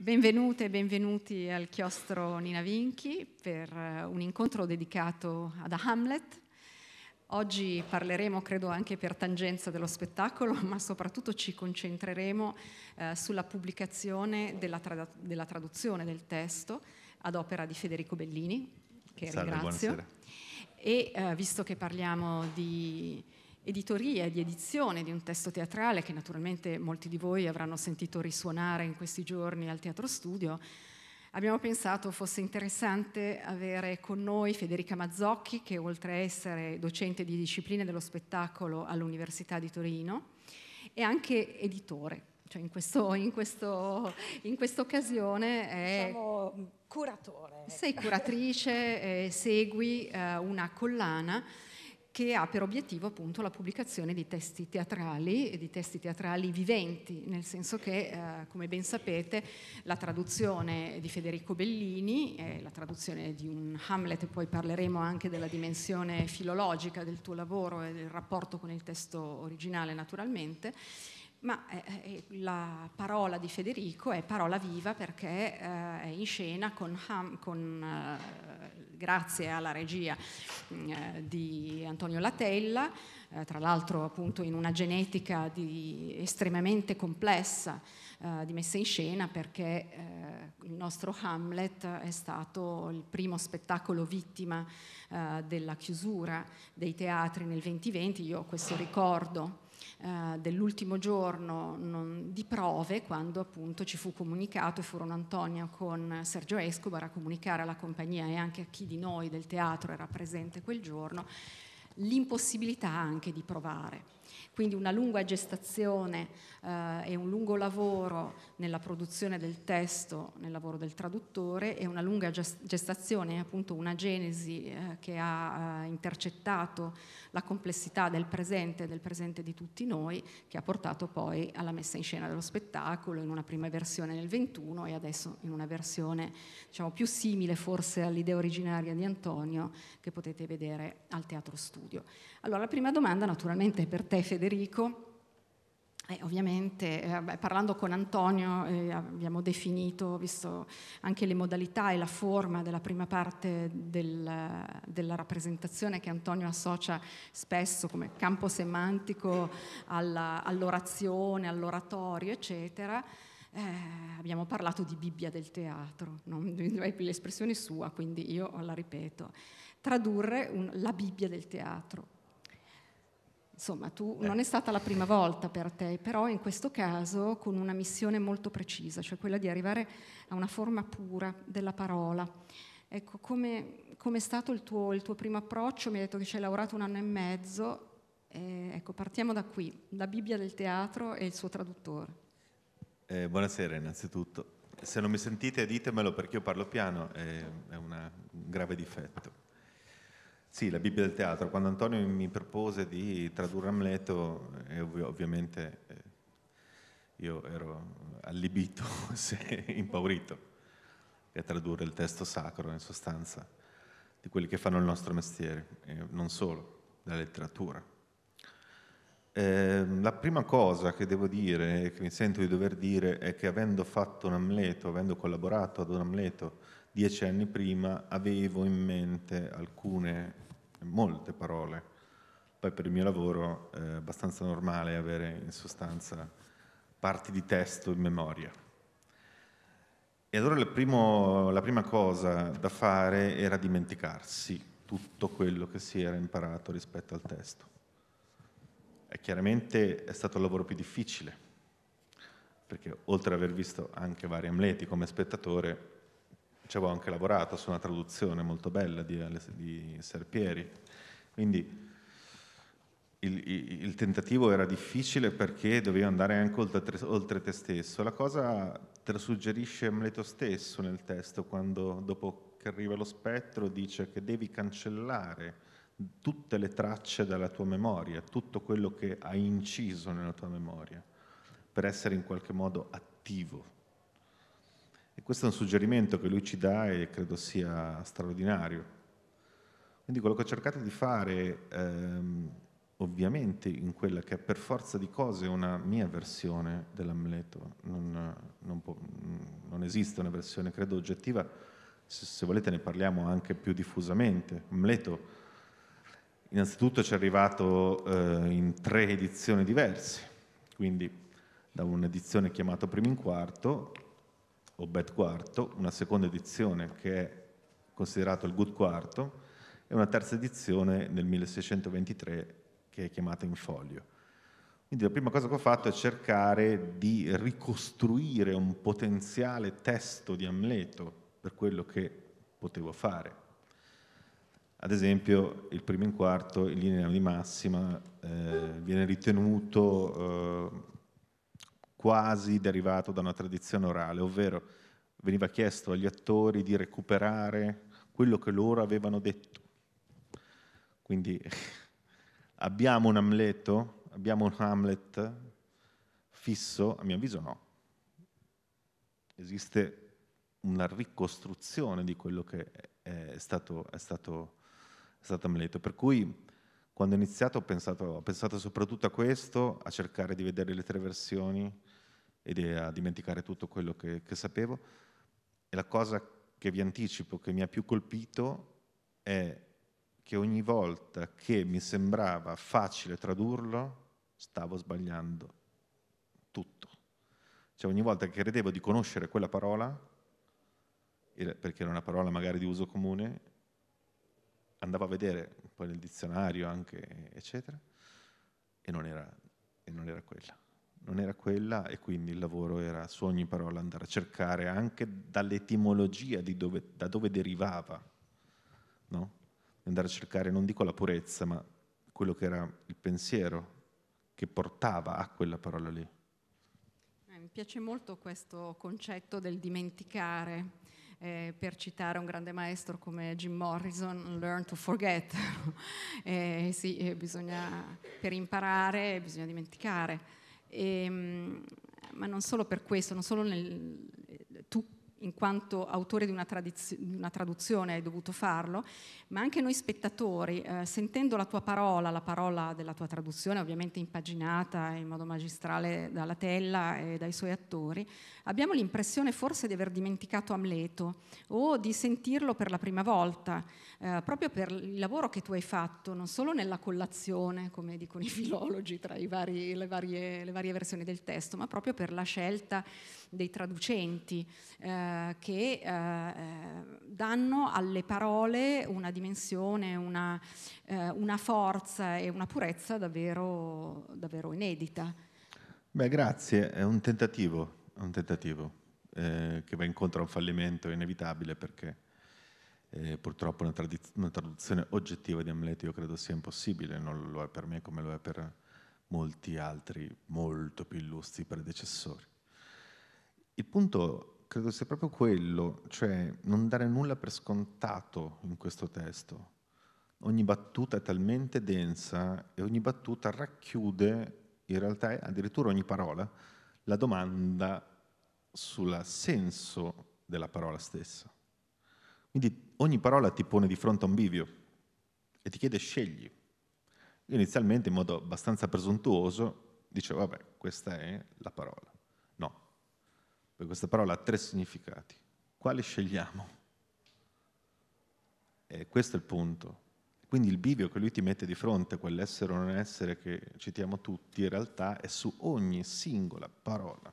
Benvenute e benvenuti al chiostro Nina Vinchi per eh, un incontro dedicato ad Hamlet. Oggi parleremo, credo anche per tangenza dello spettacolo, ma soprattutto ci concentreremo eh, sulla pubblicazione della, trad- della, traduzione del testo ad opera di Federico Bellini, che Salve, ringrazio. Buonasera. E eh, visto che parliamo di editoria, di edizione di un testo teatrale che naturalmente molti di voi avranno sentito risuonare in questi giorni al Teatro Studio, abbiamo pensato fosse interessante avere con noi Federica Mazzocchi, che oltre a essere docente di discipline dello spettacolo all'Università di Torino, è anche editore. Cioè in, questo, in, questo, in quest'occasione è... Diciamo mm, curatore. Sei ecco. curatrice, eh, segui eh, una collana che ha per obiettivo appunto la pubblicazione di testi teatrali e di testi teatrali viventi, nel senso che, eh, come ben sapete, la traduzione di Federico Bellini, eh, la traduzione di un Hamlet, poi parleremo anche della dimensione filologica del tuo lavoro e del rapporto con il testo originale naturalmente, ma eh, eh, eh la parola di Federico è parola viva perché eh, è in scena con, Ham, con eh, grazie alla regia mm, eh, di Antonio Latella, eh, tra l'altro appunto in una genetica di, estremamente complessa eh, di messa in scena perché il nostro Hamlet è stato il primo spettacolo vittima della chiusura dei teatri nel 2020, io ho questo ricordo eh, dell'ultimo giorno non, di prove quando appunto ci fu comunicato e furono Antonia con Sergio Escobar a comunicare alla compagnia e anche a chi di noi del teatro era presente quel giorno l'impossibilità anche di provare quindi una lunga gestazione eh, e un lungo lavoro nella produzione del testo, nel lavoro del traduttore e una lunga gestazione, appunto una genesi eh, che ha eh, intercettato la complessità del presente, del presente di tutti noi, che ha portato poi alla messa in scena dello spettacolo in una prima versione nel 21 e adesso in una versione diciamo, più simile forse all'idea originaria di Antonio che potete vedere al Teatro Studio. Allora, la prima domanda naturalmente è per te Federico. Eh, ovviamente, eh, parlando con Antonio, eh, abbiamo definito, visto anche le modalità e la forma della prima parte del, della rappresentazione che Antonio associa spesso come campo semantico alla, all'orazione, all'oratorio, eccetera. Eh, abbiamo parlato di Bibbia del teatro, no? l'espressione sua, quindi io la ripeto. Tradurre un, la Bibbia del teatro, Insomma, tu, eh. non è stata la prima volta per te, però in questo caso con una missione molto precisa, cioè quella di arrivare a una forma pura della parola. Ecco, come, come è stato il tuo, il tuo, primo approccio? Mi hai detto che ci hai lavorato un anno e mezzo. Eh, ecco, partiamo da qui, la Bibbia del teatro e il suo traduttore. Eh, buonasera innanzitutto. Se non mi sentite ditemelo perché io parlo piano, è, eh, è una, un grave difetto. Sì, la Bibbia del teatro. Quando Antonio mi propose di tradurre Amleto, eh, ovviamente eh, io ero allibito, impaurito, a tradurre il testo sacro in sostanza di quelli che fanno il nostro mestiere, e non solo, la letteratura. Eh, la prima cosa che devo dire, che mi sento di dover dire, è che avendo fatto un Amleto, avendo collaborato ad un Amleto dieci anni prima, avevo in mente alcune molte parole. Poi per il mio lavoro eh, è abbastanza normale avere in sostanza parti di testo in memoria. E allora primo, la prima cosa da fare era dimenticarsi tutto quello che si era imparato rispetto al testo. E chiaramente è stato il lavoro più difficile, perché oltre ad aver visto anche vari Amleti come spettatore, ci avevo anche lavorato su una traduzione molto bella di, di Serpieri. Quindi il, il, il, tentativo era difficile perché dovevi andare anche oltre, oltre te stesso. La cosa te la suggerisce Amleto stesso nel testo, quando dopo che arriva lo spettro dice che devi cancellare tutte le tracce dalla tua memoria, tutto quello che hai inciso nella tua memoria, per essere in qualche modo attivo e questo è un suggerimento che lui ci dà e credo sia straordinario. Quindi quello che ho cercato di fare, ehm, ovviamente in quella che è per forza di cose una mia versione dell'Amleto, non, non, può, non esiste una versione credo oggettiva, se, se, volete ne parliamo anche più diffusamente. Amleto innanzitutto ci è arrivato eh, in tre edizioni diverse, quindi da un'edizione chiamata Primo in Quarto, o bad quarto, una seconda edizione che è considerato il good quarto e una terza edizione nel 1623 che è chiamata in foglio. Quindi la prima cosa che ho fatto è cercare di ricostruire un potenziale testo di Amleto per quello che potevo fare. Ad esempio, il primo in quarto, in linea di massima, eh, viene ritenuto eh, quasi derivato da una tradizione orale, ovvero veniva chiesto agli attori di recuperare quello che loro avevano detto. Quindi abbiamo un Amleto, abbiamo un Hamlet fisso? A mio avviso no. Esiste una ricostruzione di quello che è stato, è stato, è stato Amleto. Per cui quando ho iniziato ho pensato, ho pensato soprattutto a questo, a cercare di vedere le tre versioni, e a dimenticare tutto quello che, che sapevo. E la cosa che vi anticipo, che mi ha più colpito, è che ogni volta che mi sembrava facile tradurlo, stavo sbagliando tutto. Cioè ogni volta che credevo di conoscere quella parola, perché era una parola magari di uso comune, andavo a vedere poi nel dizionario anche, eccetera, e non era, e non era quella non era quella e quindi il lavoro era su ogni parola andare a cercare anche dall'etimologia dove, da dove derivava, no? andare a cercare non dico la purezza ma quello che era il pensiero che portava a quella parola lì. Eh, mi piace molto questo concetto del dimenticare. Eh, per citare un grande maestro come Jim Morrison, learn to forget. eh, sì, eh, bisogna, per imparare bisogna dimenticare. E, ehm, ma non solo per questo, non solo nel, in quanto autore di una, di una, traduzione hai dovuto farlo, ma anche noi spettatori, eh, sentendo la tua parola, la parola della tua traduzione, ovviamente impaginata in modo magistrale dalla Tella e dai suoi attori, abbiamo l'impressione forse di aver dimenticato Amleto o di sentirlo per la prima volta, eh, proprio per il lavoro che tu hai fatto, non solo nella collazione, come dicono i filologi, tra i vari, le, varie, le, varie, versioni del testo, ma proprio per la scelta dei traducenti. Eh, eh, che eh, eh, danno alle parole una dimensione, una, eh, una forza e una purezza davvero, davvero, inedita. Beh, grazie, è un tentativo, è un tentativo che va incontro a un fallimento inevitabile perché... Eh, purtroppo una, una, traduzione oggettiva di Amleto io credo sia impossibile, non lo è per me come lo è per molti altri molto più illustri predecessori. Il punto credo sia proprio quello, cioè non dare nulla per scontato in questo testo. Ogni battuta è talmente densa e ogni battuta racchiude, in realtà addirittura ogni parola, la domanda sul senso della parola stessa. Quindi ogni parola ti pone di fronte a un bivio e ti chiede scegli. Io inizialmente in modo abbastanza presuntuoso dicevo vabbè questa è la parola. Beh, questa parola ha tre significati. Quali scegliamo? E questo è il punto. Quindi il bivio che lui ti mette di fronte, quell'essere o non essere che citiamo tutti, in realtà è su ogni singola parola.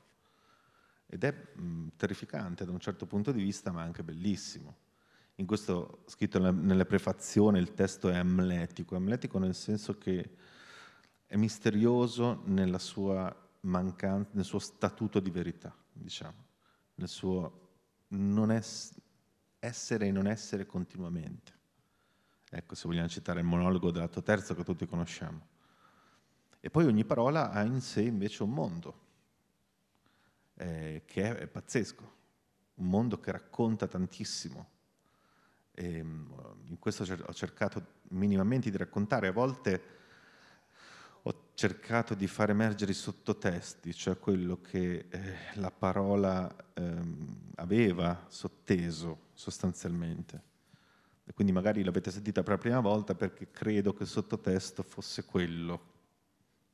Ed è mh, mm, terrificante da un certo punto di vista, ma anche bellissimo. In questo scritto nella, nella prefazione il testo è amletico, amletico nel senso che è misterioso nella sua mancanza, nel suo statuto di verità diciamo, nel suo es essere e non essere continuamente. Ecco, se vogliamo citare il monologo dell'atto terzo che tutti conosciamo. E poi ogni parola ha in sé invece un mondo, eh, che è, è, pazzesco, un mondo che racconta tantissimo. E, ehm, in questo ho cercato minimamente di raccontare, a volte cercato di far emergere i sottotesti, cioè quello che eh, la parola ehm, aveva sotteso sostanzialmente. E quindi magari l'avete sentita per la prima volta perché credo che il sottotesto fosse quello,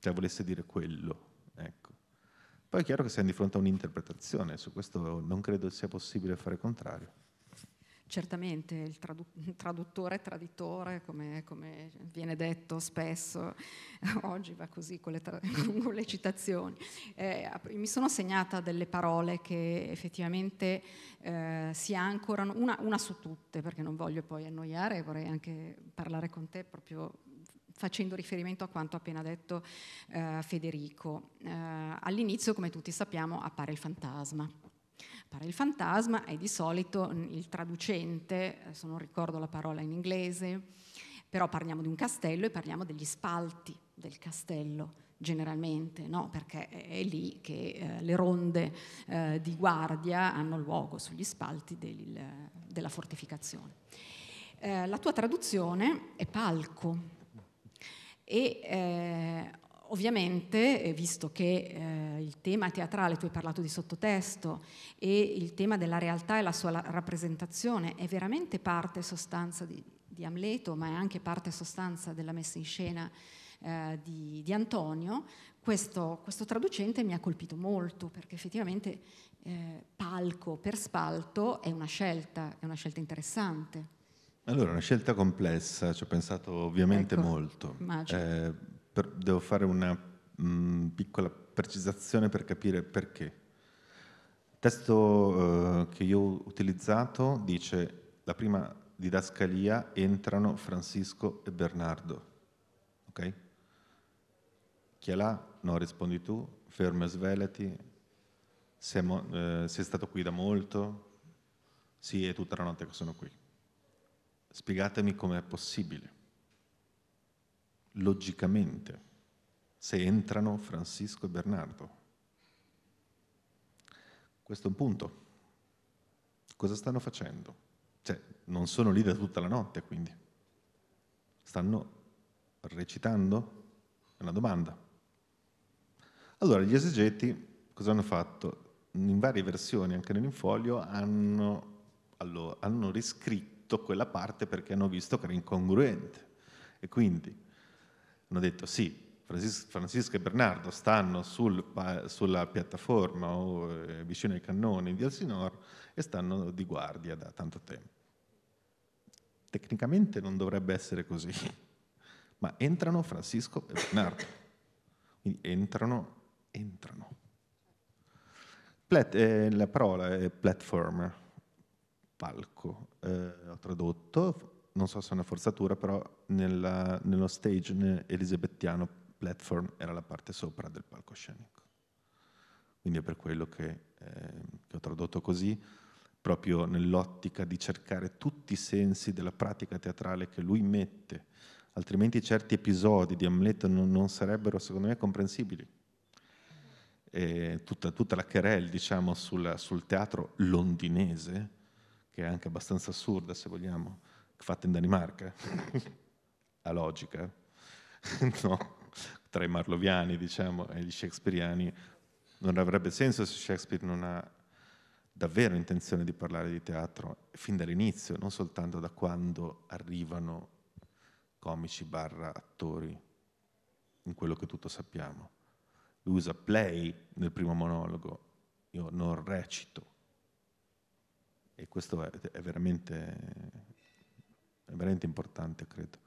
cioè volesse dire quello. Ecco. Poi è chiaro che siamo di fronte a un'interpretazione, su questo non credo sia possibile fare contrario certamente il traduttore traditore, come, come, viene detto spesso, oggi va così con le, tra- con le citazioni. Eh, mi sono segnata delle parole che effettivamente eh, si ancorano, una, una su tutte, perché non voglio poi annoiare, vorrei anche parlare con te proprio facendo riferimento a quanto ha appena detto eh, Federico. Eh, all'inizio, come tutti sappiamo, appare il fantasma. Appare il fantasma è di solito il traducente, eh, se non ricordo la parola in inglese, però parliamo di un castello e parliamo degli spalti del castello generalmente, no? perché è lì che eh, le ronde eh, di guardia hanno luogo sugli spalti del, della fortificazione. Eh, la tua traduzione è palco e eh, Ovviamente, eh, visto che eh, il tema teatrale, tu hai parlato di sottotesto, e il tema della realtà e la sua rappresentazione è veramente parte e sostanza di, di, Amleto, ma è anche parte e sostanza della messa in scena eh, di, di, Antonio, questo, questo, traducente mi ha colpito molto, perché effettivamente eh, palco per spalto è una scelta, è una scelta interessante. Allora, una scelta complessa, ci ho pensato ovviamente ecco, molto per, devo fare una mh, mm, piccola precisazione per capire perché. Il testo eh, che io ho utilizzato dice la prima didascalia entrano Francisco e Bernardo. Ok? Chi è là? No, rispondi tu. Fermo e svelati. Siamo, eh, sei stato qui da molto? Sì, è tutta la notte che sono qui. Spiegatemi com'è possibile logicamente se entrano Francisco e Bernardo. Questo è un punto. Cosa stanno facendo? Cioè, non sono lì da tutta la notte, quindi. Stanno recitando? È una domanda. Allora, gli esegeti cosa hanno fatto? In varie versioni, anche nell'infoglio, hanno, allora, hanno riscritto quella parte perché hanno visto che era incongruente. E quindi hanno detto sì, Francisco e Bernardo stanno sul, sulla piattaforma o eh, vicino ai cannoni di Elsinore e stanno di guardia da tanto tempo. Tecnicamente non dovrebbe essere così, ma entrano Francisco e Bernardo. Quindi entrano, entrano. Plat, eh, la parola è platform, palco, eh, ho tradotto, non so se è una forzatura, però nella, nello stage elisabettiano platform era la parte sopra del palcoscenico. Quindi è per quello che, eh, che ho tradotto così, proprio nell'ottica di cercare tutti i sensi della pratica teatrale che lui mette, altrimenti certi episodi di Amleto non, non sarebbero secondo me comprensibili. Tutta, tutta, la querelle diciamo, sul, sul teatro londinese, che è anche abbastanza assurda se vogliamo, fatta in Danimarca, a logica, no? tra i marloviani diciamo, e gli shakespeariani, non avrebbe senso se Shakespeare non ha davvero intenzione di parlare di teatro fin dall'inizio, non soltanto da quando arrivano comici barra attori in quello che tutto sappiamo. Lui usa play nel primo monologo, io non recito. E questo è, è veramente è veramente importante, credo.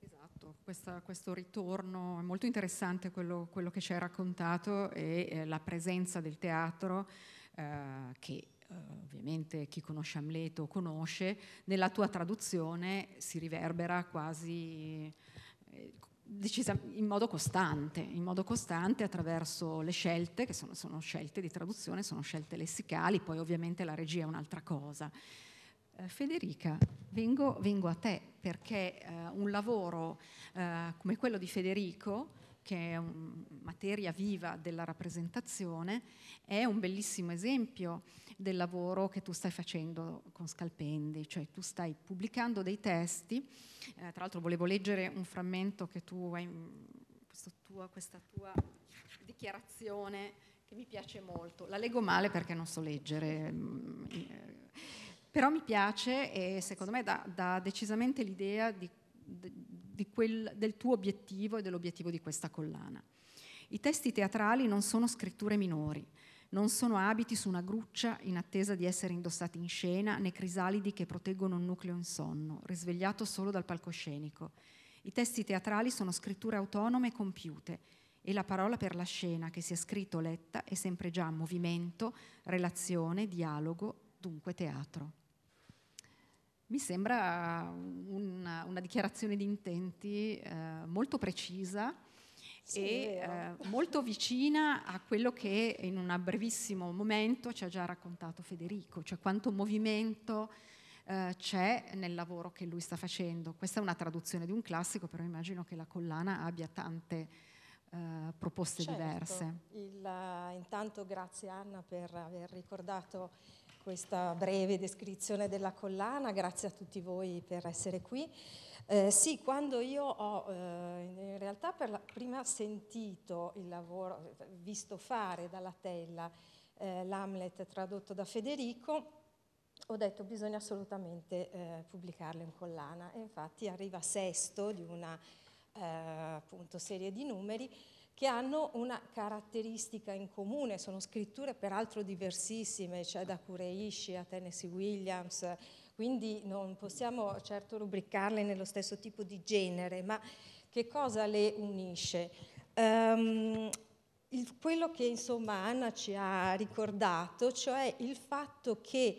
Esatto, questa, questo ritorno è molto interessante quello, quello che ci hai raccontato e eh, la presenza del teatro eh, che eh, ovviamente chi conosce Amleto conosce, nella tua traduzione si riverbera quasi eh, in modo costante, in modo costante attraverso le scelte, che sono, sono scelte di traduzione, sono scelte lessicali, poi ovviamente la regia è un'altra cosa. Eh, Federica, vengo, vengo, a te perché eh, un lavoro eh, come quello di Federico, che è un, materia viva della rappresentazione, è un bellissimo esempio del lavoro che tu stai facendo con Scalpendi, cioè tu stai pubblicando dei testi, eh, tra l'altro volevo leggere un frammento che tu hai, tua, questa tua dichiarazione che mi piace molto. La leggo male perché non so leggere. Mm, però mi piace e secondo me dà, dà decisamente l'idea di, di quel, del tuo obiettivo e dell'obiettivo di questa collana. I testi teatrali non sono scritture minori, non sono abiti su una gruccia in attesa di essere indossati in scena, né crisalidi che proteggono un nucleo in sonno, risvegliato solo dal palcoscenico. I testi teatrali sono scritture autonome e compiute, e la parola per la scena che si è scritto o letta è sempre già movimento, relazione, dialogo, dunque teatro mi sembra una, una dichiarazione di intenti eh, molto precisa sì, e eh, molto vicina a quello che in un brevissimo momento ci ha già raccontato Federico, cioè quanto movimento eh, c'è nel lavoro che lui sta facendo. Questa è una traduzione di un classico, però immagino che la collana abbia tante Uh, proposte certo. diverse. Il, uh, intanto grazie Anna per aver ricordato questa breve descrizione della collana, grazie a tutti voi per essere qui. Eh, sì, quando io ho eh, in realtà per la prima sentito il lavoro, visto fare dalla tela eh, l'Hamlet tradotto da Federico, ho detto bisogna assolutamente eh, pubblicarlo in collana e infatti arriva sesto di una eh, appunto, serie di numeri che hanno una caratteristica in comune, sono scritture peraltro diversissime, cioè da Kureishi a Tennessee Williams, quindi non possiamo certo rubricarle nello stesso tipo di genere, ma che cosa le unisce? Um, il, quello che insomma Anna ci ha ricordato, cioè il fatto che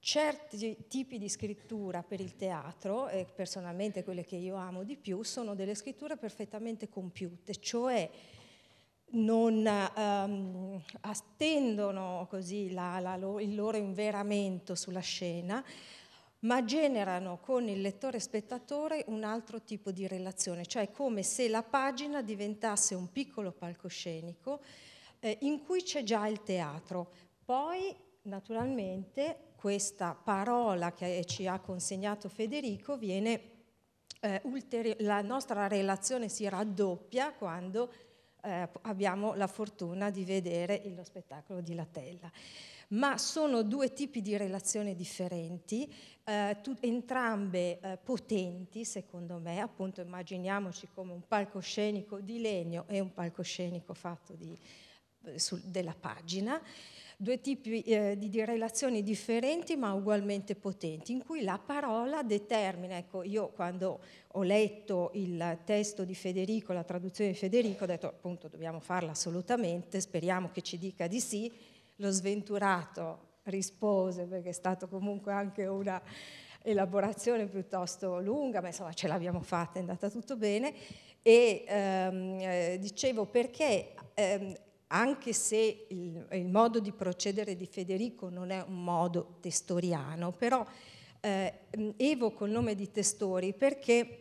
certi tipi di scrittura per il teatro, e personalmente quelle che io amo di più, sono delle scritture perfettamente compiute, cioè non um, ehm, attendono così la, la, il loro inveramento sulla scena, ma generano con il lettore spettatore un altro tipo di relazione, cioè come se la pagina diventasse un piccolo palcoscenico eh, in cui c'è già il teatro. Poi, naturalmente, questa parola che ci ha consegnato Federico viene, eh, ulteri- la nostra relazione si raddoppia quando eh, abbiamo la fortuna di vedere lo spettacolo di Latella. Ma sono due tipi di relazioni differenti, eh, tu- entrambe eh, potenti secondo me, appunto immaginiamoci come un palcoscenico di legno e un palcoscenico fatto di, sul, della pagina, due tipi eh, di, di, relazioni differenti ma ugualmente potenti, in cui la parola determina, ecco io quando ho letto il testo di Federico, la traduzione di Federico, ho detto appunto dobbiamo farla assolutamente, speriamo che ci dica di sì, lo sventurato rispose perché è stata comunque anche una elaborazione piuttosto lunga, ma insomma ce l'abbiamo fatta, è andata tutto bene e ehm, eh, dicevo perché ehm, anche se il, il, modo di procedere di Federico non è un modo testoriano, però eh, evoco il nome di Testori perché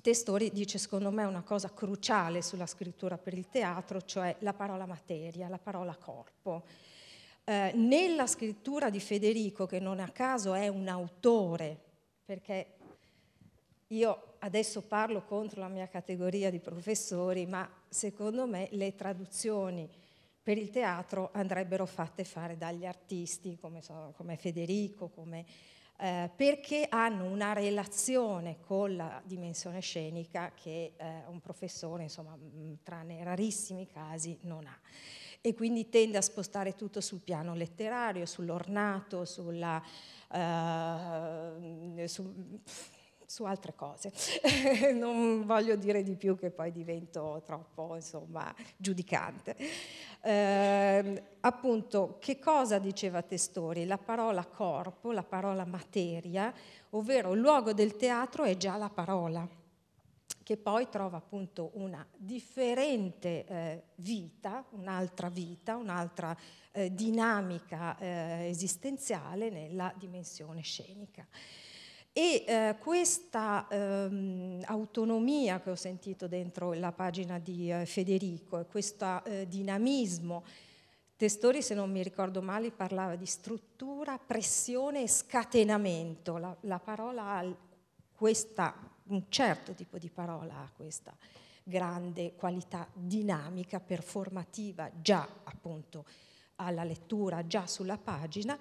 Testori dice secondo me una cosa cruciale sulla scrittura per il teatro, cioè la parola materia, la parola corpo. Eh, nella scrittura di Federico, che non a caso è un autore, perché io adesso parlo contro la mia categoria di professori, ma secondo me le traduzioni per il teatro andrebbero fatte fare dagli artisti come, so, come Federico, come, eh, perché hanno una relazione con la dimensione scenica che eh, un professore, insomma, mm, tranne rarissimi casi, non ha. E quindi tende a spostare tutto sul piano letterario, sull'ornato, sulla... Eh, su, su altre cose. non voglio dire di più che poi divento troppo insomma, giudicante. Eh, appunto, che cosa diceva Testori? La parola corpo, la parola materia, ovvero il luogo del teatro è già la parola, che poi trova appunto una differente eh, vita, un'altra vita, un'altra eh, dinamica eh, esistenziale nella dimensione scenica. E eh, questa ehm, autonomia che ho sentito dentro la pagina di eh, Federico e questo eh, dinamismo, Testori se non mi ricordo male parlava di struttura, pressione e scatenamento, la, la parola ha questa, un certo tipo di parola ha questa grande qualità dinamica, performativa già appunto alla lettura, già sulla pagina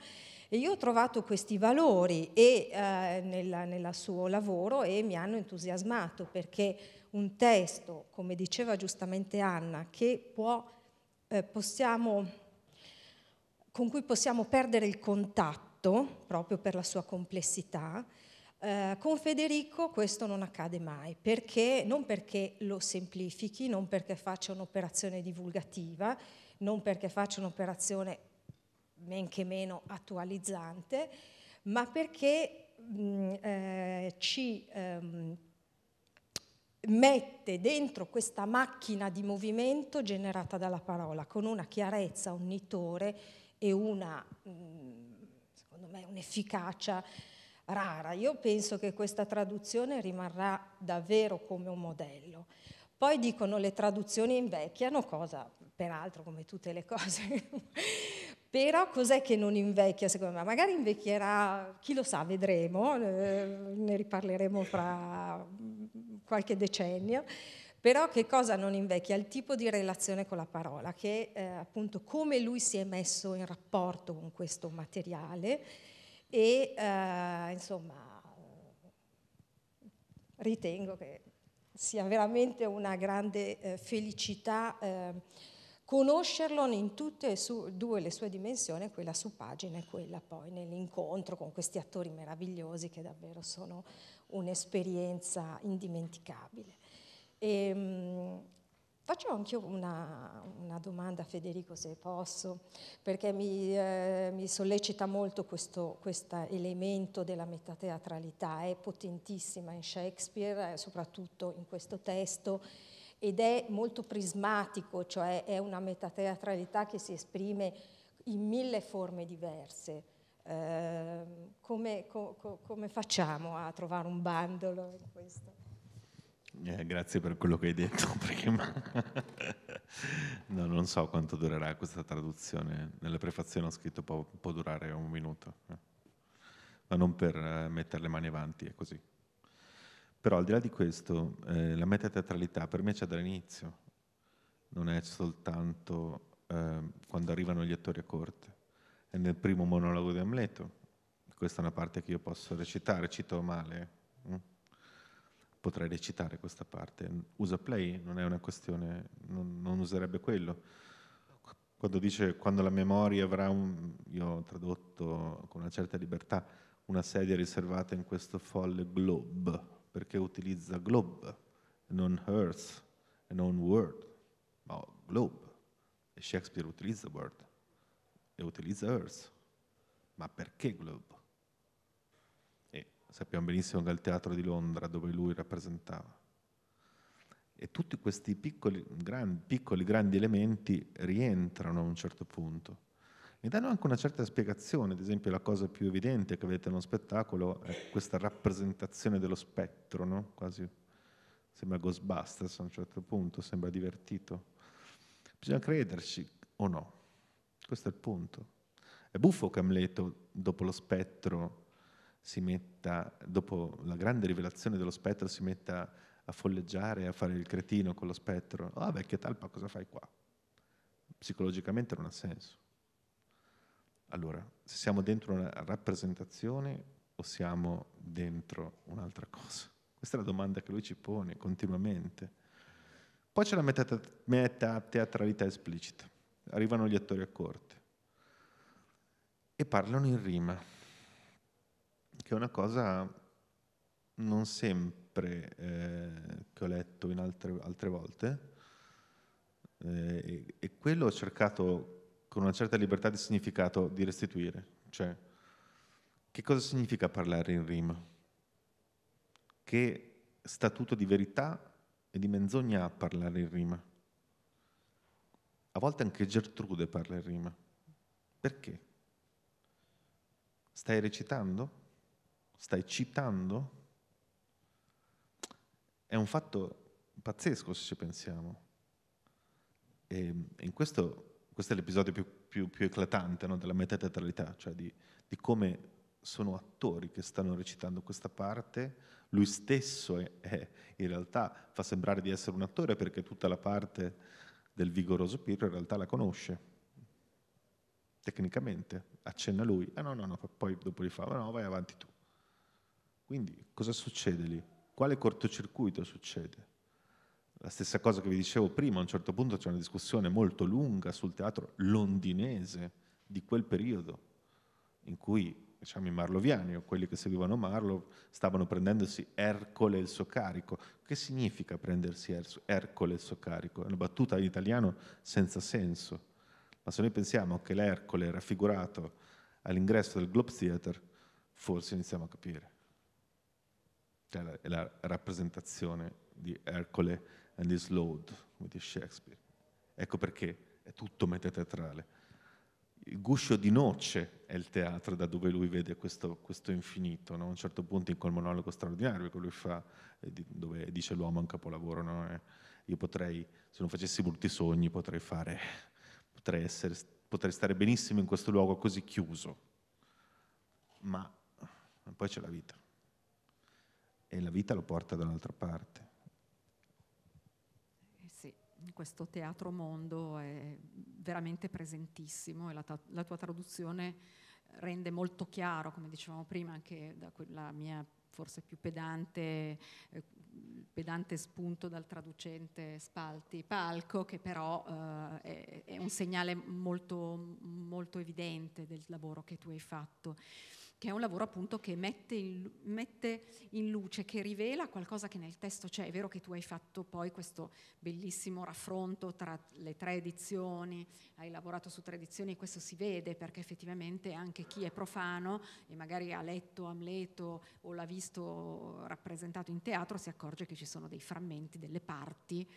e io ho trovato questi valori e, eh, nella, nella suo lavoro e mi hanno entusiasmato perché un testo, come diceva giustamente Anna, che può, eh, possiamo, con cui possiamo perdere il contatto proprio per la sua complessità, eh, con Federico questo non accade mai, perché, non perché lo semplifichi, non perché faccia un'operazione divulgativa, non perché faccia un'operazione men che meno attualizzante, ma perché mh, eh, ci ehm, mette dentro questa macchina di movimento generata dalla parola, con una chiarezza, un nitore e una, mh, secondo me, un'efficacia rara. Io penso che questa traduzione rimarrà davvero come un modello. Poi dicono le traduzioni invecchiano, cosa peraltro come tutte le cose Però cos'è che non invecchia secondo me? Magari invecchierà, chi lo sa, vedremo, eh, ne riparleremo fra qualche decennio. Però che cosa non invecchia? Il tipo di relazione con la parola, che eh, appunto come lui si è messo in rapporto con questo materiale e eh, insomma ritengo che sia veramente una grande eh, felicità eh, conoscerlo in tutte e su, due le sue dimensioni, quella su pagina e quella poi nell'incontro con questi attori meravigliosi che davvero sono un'esperienza indimenticabile. E, ehm, mh, Faccio anche io una, una, domanda a Federico se posso, perché mi, eh, mi sollecita molto questo elemento della metateatralità, è potentissima in Shakespeare, eh, soprattutto in questo testo, ed è molto prismatico, cioè è una metateatralità che si esprime in mille forme diverse. Eh, come, co, co, come, facciamo a trovare un bandolo in questo? Eh, grazie per quello che hai detto prima. no, non so quanto durerà questa traduzione. Nella prefazione ho scritto può, può durare un minuto, eh. ma non per eh, mettere le mani avanti, è così. Però al di là di questo, eh, la metateatralità per me c'è dall'inizio, non è soltanto eh, quando arrivano gli attori a corte, è nel primo monologo di Amleto, questa è una parte che io posso recitare, cito male, mm? potrei recitare questa parte, usa play, non è una questione, non, non userebbe quello, quando dice quando la memoria avrà un, io ho tradotto con una certa libertà, una sedia riservata in questo folle globe, perché utilizza globe, non earth, non world, ma globe. E Shakespeare utilizza word e utilizza earth. Ma perché globe? E sappiamo benissimo che è il teatro di Londra dove lui rappresentava. E tutti questi piccoli, gran, piccoli, grandi elementi rientrano a un certo punto mi danno anche una certa spiegazione, ad esempio la cosa più evidente che vedete nello spettacolo è questa rappresentazione dello spettro, no? quasi sembra Ghostbusters a un certo punto, sembra divertito. Bisogna crederci o no, questo è il punto. È buffo che Amleto dopo lo spettro si metta, dopo la grande rivelazione dello spettro, si metta a folleggiare, a fare il cretino con lo spettro. Ah, oh, vecchia talpa, cosa fai qua? Psicologicamente non ha senso. Allora, siamo dentro una rappresentazione o siamo dentro un'altra cosa? Questa è la domanda che lui ci pone continuamente. Poi c'è la meta teatralità esplicita. Arrivano gli attori a corte e parlano in rima, che è una cosa non sempre eh, che ho letto in altre, altre volte. Eh, e quello ho cercato con una certa libertà di significato di restituire. Cioè, che cosa significa parlare in rima? Che statuto di verità e di menzogna ha parlare in rima? A volte anche Gertrude parla in rima. Perché? Stai recitando? Stai citando? È un fatto pazzesco se ci pensiamo. E in questo questo è l'episodio più, più, più eclatante no? della metateatralità, cioè di, di, come sono attori che stanno recitando questa parte, lui stesso è, è, in realtà fa sembrare di essere un attore perché tutta la parte del vigoroso Pirro in realtà la conosce, tecnicamente, accenna lui, ah no no no, poi dopo gli fa, ah, no vai avanti tu. Quindi cosa succede lì? Quale cortocircuito succede? La stessa cosa che vi dicevo prima, a un certo punto c'è una discussione molto lunga sul teatro londinese di quel periodo, in cui diciamo, i marloviani o quelli che seguivano Marlow stavano prendendosi Ercole il suo carico. Che significa prendersi er-, Ercole il suo carico? È una battuta in italiano senza senso. Ma se noi pensiamo che l'Ercole è raffigurato all'ingresso del Globe Theater, forse iniziamo a capire. Cioè, è la rappresentazione di Ercole and his load, come dice Shakespeare. Ecco perché è tutto metateatrale. Il guscio di noce è il teatro da dove lui vede questo, questo infinito. No? A un certo punto in quel monologo straordinario che lui fa, eh, dove dice l'uomo è un capolavoro, no? Eh, io potrei, se non facessi molti sogni, potrei fare, potrei, essere, potrei stare benissimo in questo luogo così chiuso, ma poi c'è la vita. E la vita lo porta da un'altra parte questo teatro mondo è veramente presentissimo e la, ta- la, tua traduzione rende molto chiaro, come dicevamo prima, anche da quella mia forse più pedante, eh, pedante spunto dal traducente Spalti Palco, che però eh, è, è, un segnale molto, molto evidente del lavoro che tu hai fatto che è un lavoro appunto che mette in, mette in, luce, che rivela qualcosa che nel testo c'è. È vero che tu hai fatto poi questo bellissimo raffronto tra le tre edizioni, hai lavorato su tre edizioni e questo si vede perché effettivamente anche chi è profano e magari ha letto Amleto o l'ha visto rappresentato in teatro si accorge che ci sono dei frammenti, delle parti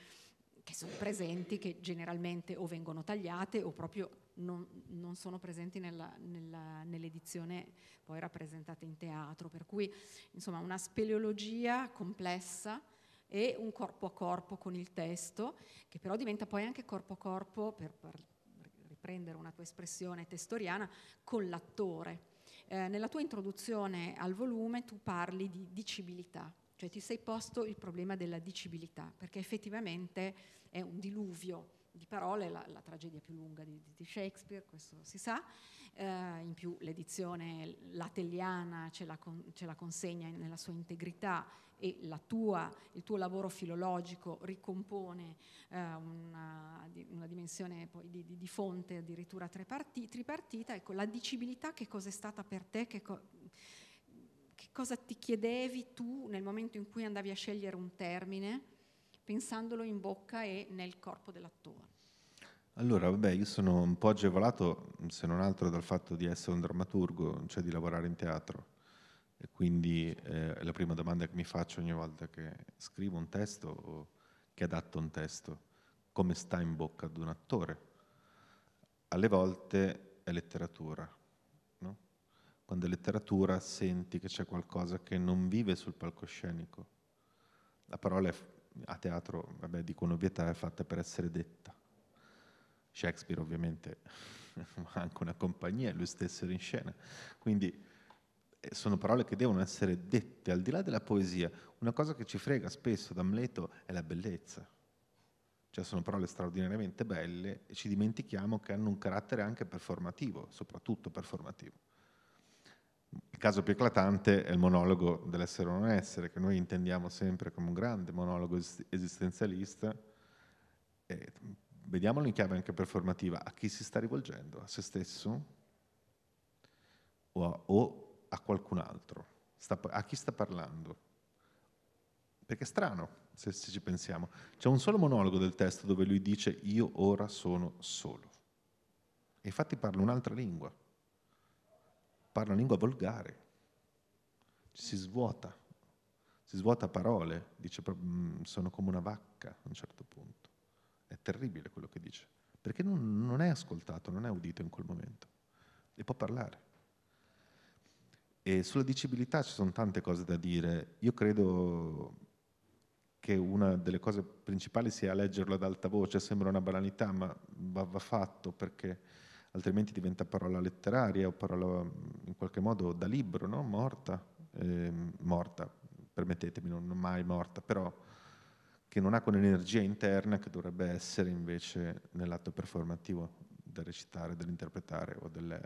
che sono presenti, che generalmente o vengono tagliate o proprio non, non sono presenti nell'edizione poi rappresentata in teatro, per cui insomma una speleologia complessa e un corpo a corpo con il testo, che però diventa poi anche corpo a corpo, per, per riprendere una tua espressione testoriana, con l'attore. Eh, nella tua introduzione al volume tu parli di dicibilità, cioè ti sei posto il problema della dicibilità, perché effettivamente è un diluvio di parole, la, la, tragedia più lunga di, di Shakespeare, questo si sa, eh, in più l'edizione lateliana ce la, con, ce la, consegna nella sua integrità e tua, il tuo lavoro filologico ricompone eh, una, una, dimensione di, di, di, fonte addirittura triparti, tripartita, ecco, la dicibilità che cosa è stata per te, che, co, che cosa ti chiedevi tu nel momento in cui andavi a scegliere un termine, pensandolo in bocca e nel corpo dell'attore. Allora, vabbè, io sono un po' agevolato, se non altro dal fatto di essere un drammaturgo, cioè di lavorare in teatro. E quindi eh, è la prima domanda che mi faccio ogni volta che scrivo un testo o che adatto un testo. Come sta in bocca ad un attore? Alle volte è letteratura. No? Quando è letteratura senti che c'è qualcosa che non vive sul palcoscenico. La parola è, a teatro, vabbè, dico un'ovvietà, è fatta per essere detta Shakespeare ovviamente, ma anche una compagnia, lui stesso era in scena. Quindi eh, sono parole che devono essere dette al di là della poesia. Una cosa che ci frega spesso da Amleto è la bellezza. Cioè sono parole straordinariamente belle e ci dimentichiamo che hanno un carattere anche performativo, soprattutto performativo. Il caso più eclatante è il monologo dell'essere o non essere, che noi intendiamo sempre come un grande monologo esistenzialista, vediamolo in chiave anche performativa, a chi si sta rivolgendo? A se stesso o a, o a qualcun altro? Sta, a chi sta parlando? Perché è strano, se, se ci pensiamo. C'è un solo monologo del testo dove lui dice io ora sono solo. E infatti parla un'altra lingua, parla una lingua volgare, ci si svuota, si svuota a parole, dice mm, sono come una vacca a un certo punto. È terribile quello che dice, perché non, non è ascoltato, non è udito in quel momento e può parlare. E sulla dicibilità ci sono tante cose da dire. Io credo che una delle cose principali sia leggerlo ad alta voce, sembra una banalità, ma va, va fatto perché altrimenti diventa parola letteraria o parola in qualche modo da libro, no? morta, eh, morta, permettetemi, non mai morta, però che non ha quell'energia interna che dovrebbe essere invece nell'atto performativo del recitare, dell'interpretare o, delle,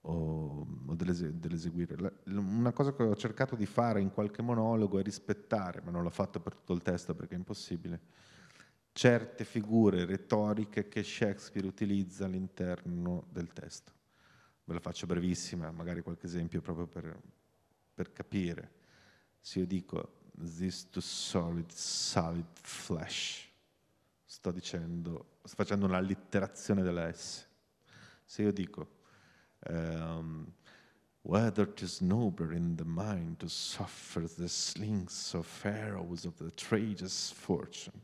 o, o dell'ese, dell'eseguire. La, una cosa che ho cercato di fare in qualche monologo è rispettare, ma non l'ho fatto per tutto il testo perché è impossibile, certe figure retoriche che Shakespeare utilizza all'interno del testo. Ve la faccio brevissima, magari qualche esempio proprio per, per capire. Se io dico this to solid, solid flesh. Sto dicendo, sto facendo una litterazione della S. Se io dico, um, whether tis nobler in the mind to suffer the slings of arrows of the trageous fortune.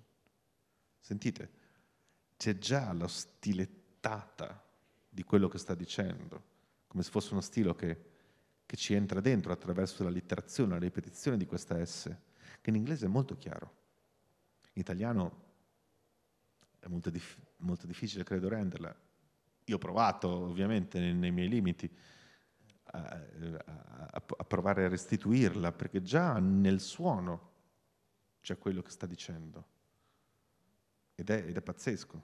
Sentite, c'è già la stilettata di quello che sta dicendo, come se fosse uno stilo che che ci entra dentro attraverso la letterazione, la ripetizione di questa S, che in inglese è molto chiaro. In italiano è molto, dif molto difficile, credo, renderla. Io ho provato, ovviamente, nei, nei miei limiti, a, a, a provare a restituirla, perché già nel suono c'è quello che sta dicendo. Ed è, ed è, pazzesco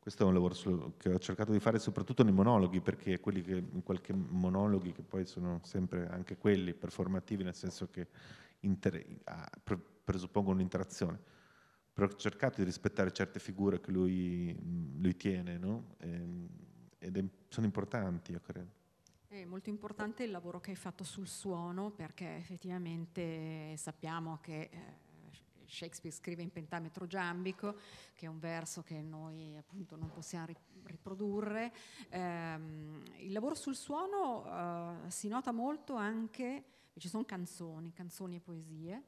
questo è un lavoro che ho cercato di fare soprattutto nei monologhi, perché quelli che, in qualche monologhi che poi sono sempre anche quelli performativi, nel senso che inter, presuppongono un'interazione, però ho cercato di rispettare certe figure che lui, lui tiene, no? e, ehm, ed è, sono importanti, io credo. È molto importante il lavoro che hai fatto sul suono perché effettivamente sappiamo che eh, Shakespeare scrive in pentametro giambico, che è un verso che noi appunto non possiamo riprodurre. Ehm, il lavoro sul suono eh, si nota molto anche, ci sono canzoni, canzoni e poesie.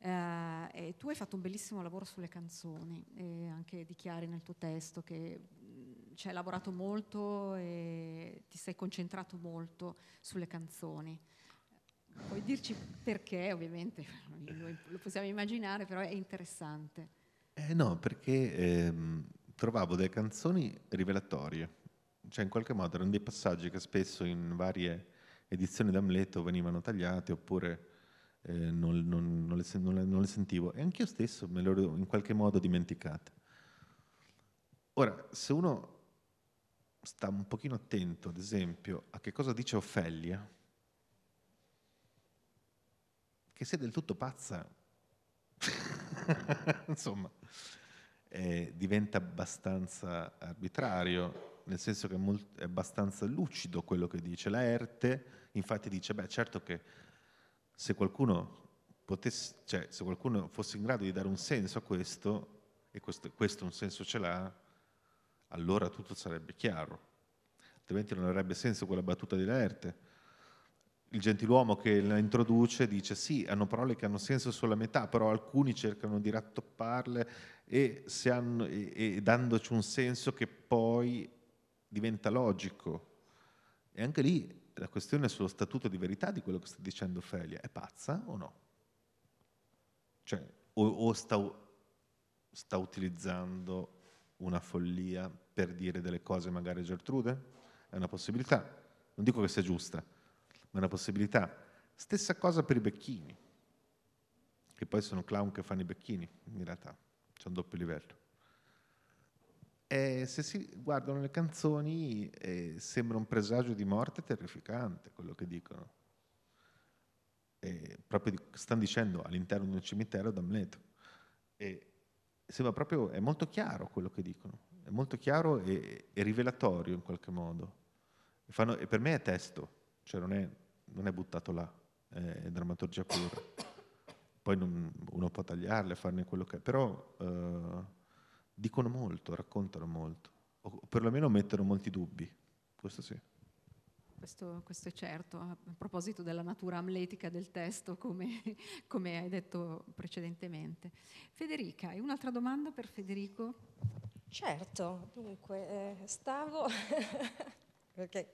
Eh, e tu hai fatto un bellissimo lavoro sulle canzoni, e anche dichiari nel tuo testo che mm, ci hai lavorato molto e ti sei concentrato molto sulle canzoni. Puoi dirci perché, ovviamente, lo possiamo immaginare, però è interessante. Eh no, perché ehm, trovavo delle canzoni rivelatorie, cioè in qualche modo erano dei passaggi che spesso in varie edizioni d'Amleto venivano tagliati oppure eh, non, non, non, le, non, le, sentivo e anch'io stesso me le ero in qualche modo dimenticate. Ora, se uno sta un pochino attento, ad esempio, a che cosa dice Ofelia, che sei del tutto pazza. Insomma, eh, diventa abbastanza arbitrario, nel senso che è, molt- è abbastanza lucido quello che dice Laerte, infatti dice, beh certo che se qualcuno, potesse, cioè, se qualcuno fosse in grado di dare un senso a questo, e questo, questo un senso ce l'ha, allora tutto sarebbe chiaro, altrimenti non avrebbe senso quella battuta di Laerte il gentiluomo che la introduce dice sì, hanno parole che hanno senso sulla metà, però alcuni cercano di rattopparle e, hanno, e, e dandoci un senso che poi diventa logico. E anche lì la questione sullo statuto di verità di quello che sta dicendo Felia, è pazza o no? Cioè, o, o sta, sta utilizzando una follia per dire delle cose magari a Gertrude? È una possibilità. Non dico che sia giusta, ma è una possibilità. Stessa cosa per i becchini, che poi sono clown che fanno i becchini, in realtà, c'è un doppio livello. E se si guardano le canzoni eh, sembra un presagio di morte terrificante quello che dicono. E proprio di, stanno dicendo all'interno di un cimitero d'Amleto. E sembra proprio, è molto chiaro quello che dicono, è molto chiaro e, e rivelatorio in qualche modo. E, fanno, e per me è testo, cioè non è, non è buttato là, è, è drammaturgia pura. Poi non, uno può tagliarle, farne quello che è, però eh, dicono molto, raccontano molto, o perlomeno mettono molti dubbi, questo sì. Questo, questo, è certo. A proposito della natura amletica del testo, come, come hai detto precedentemente. Federica, hai un'altra domanda per Federico? Certo, dunque, eh, stavo perché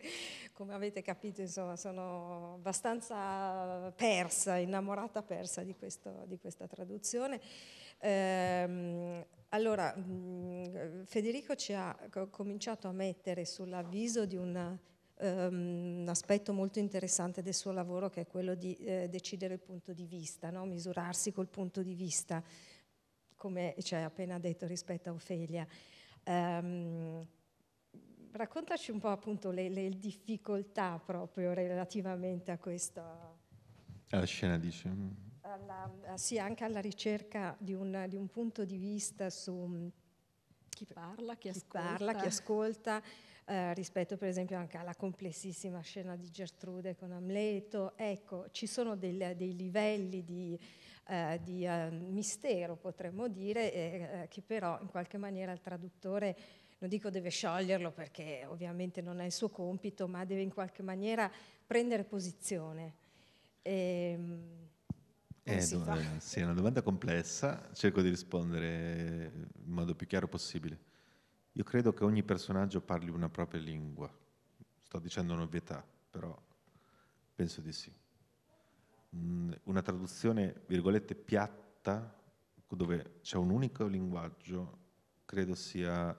come avete capito insomma, sono abbastanza persa, innamorata persa di, questo, di questa traduzione. Ehm, allora, Federico ci ha cominciato a mettere sull'avviso di una, um, ehm, un aspetto molto interessante del suo lavoro che è quello di eh, decidere il punto di vista, no? misurarsi col punto di vista, come ci hai appena detto rispetto a Ofelia. Um, ehm, raccontaci un po' appunto le, le difficoltà proprio relativamente a questa... Alla scena dice. Alla, eh, sì, anche alla ricerca di un, di un punto di vista su mm, chi parla, chi, chi ascolta. Parla, chi ascolta eh, rispetto per esempio anche alla complessissima scena di Gertrude con Amleto. Ecco, ci sono del, dei livelli di, eh, di eh, mistero, potremmo dire, eh, eh, che però in qualche maniera il traduttore non dico deve scioglierlo perché ovviamente non è il suo compito, ma deve in qualche maniera prendere posizione. Ehm, e, eh, sì, è una domanda complessa, cerco di rispondere in modo più chiaro possibile. Io credo che ogni personaggio parli una propria lingua, sto dicendo un'ovvietà, però penso di sì. Mm, una traduzione, virgolette, piatta, dove c'è un unico linguaggio, credo sia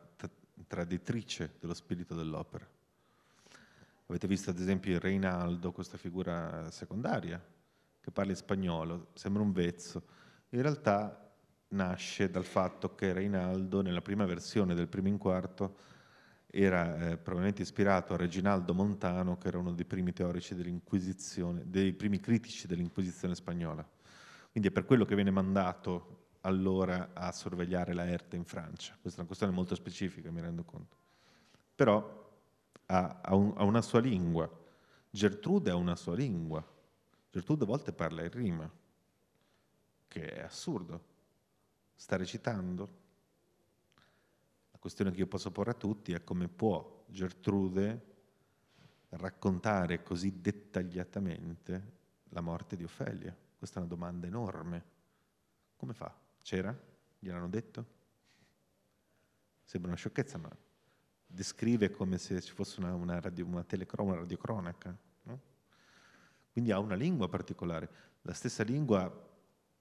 traditrice dello spirito dell'opera. Avete visto ad esempio Reinaldo, questa figura secondaria, che parla in spagnolo, sembra un vezzo. In realtà nasce dal fatto che Reinaldo, nella prima versione del primo in quarto, era eh, probabilmente ispirato a Reginaldo Montano, che era uno dei primi teorici dell'Inquisizione, dei primi critici dell'Inquisizione spagnola. Quindi è per quello che viene mandato allora a sorvegliare la ERTA in Francia. Questa è una questione molto specifica, mi rendo conto. Però ha, ha, un, ha una sua lingua. Gertrude ha una sua lingua. Gertrude a volte parla in rima, che è assurdo. Sta recitando. La questione che io posso porre a tutti è come può Gertrude raccontare così dettagliatamente la morte di Ofelia? Questa è una domanda enorme. Come fa? C'era? Gliel'hanno detto? Sembra una sciocchezza, ma descrive come se ci fosse una, una, radio, una, telecron- una radiocronaca. No? Quindi ha una lingua particolare. La stessa lingua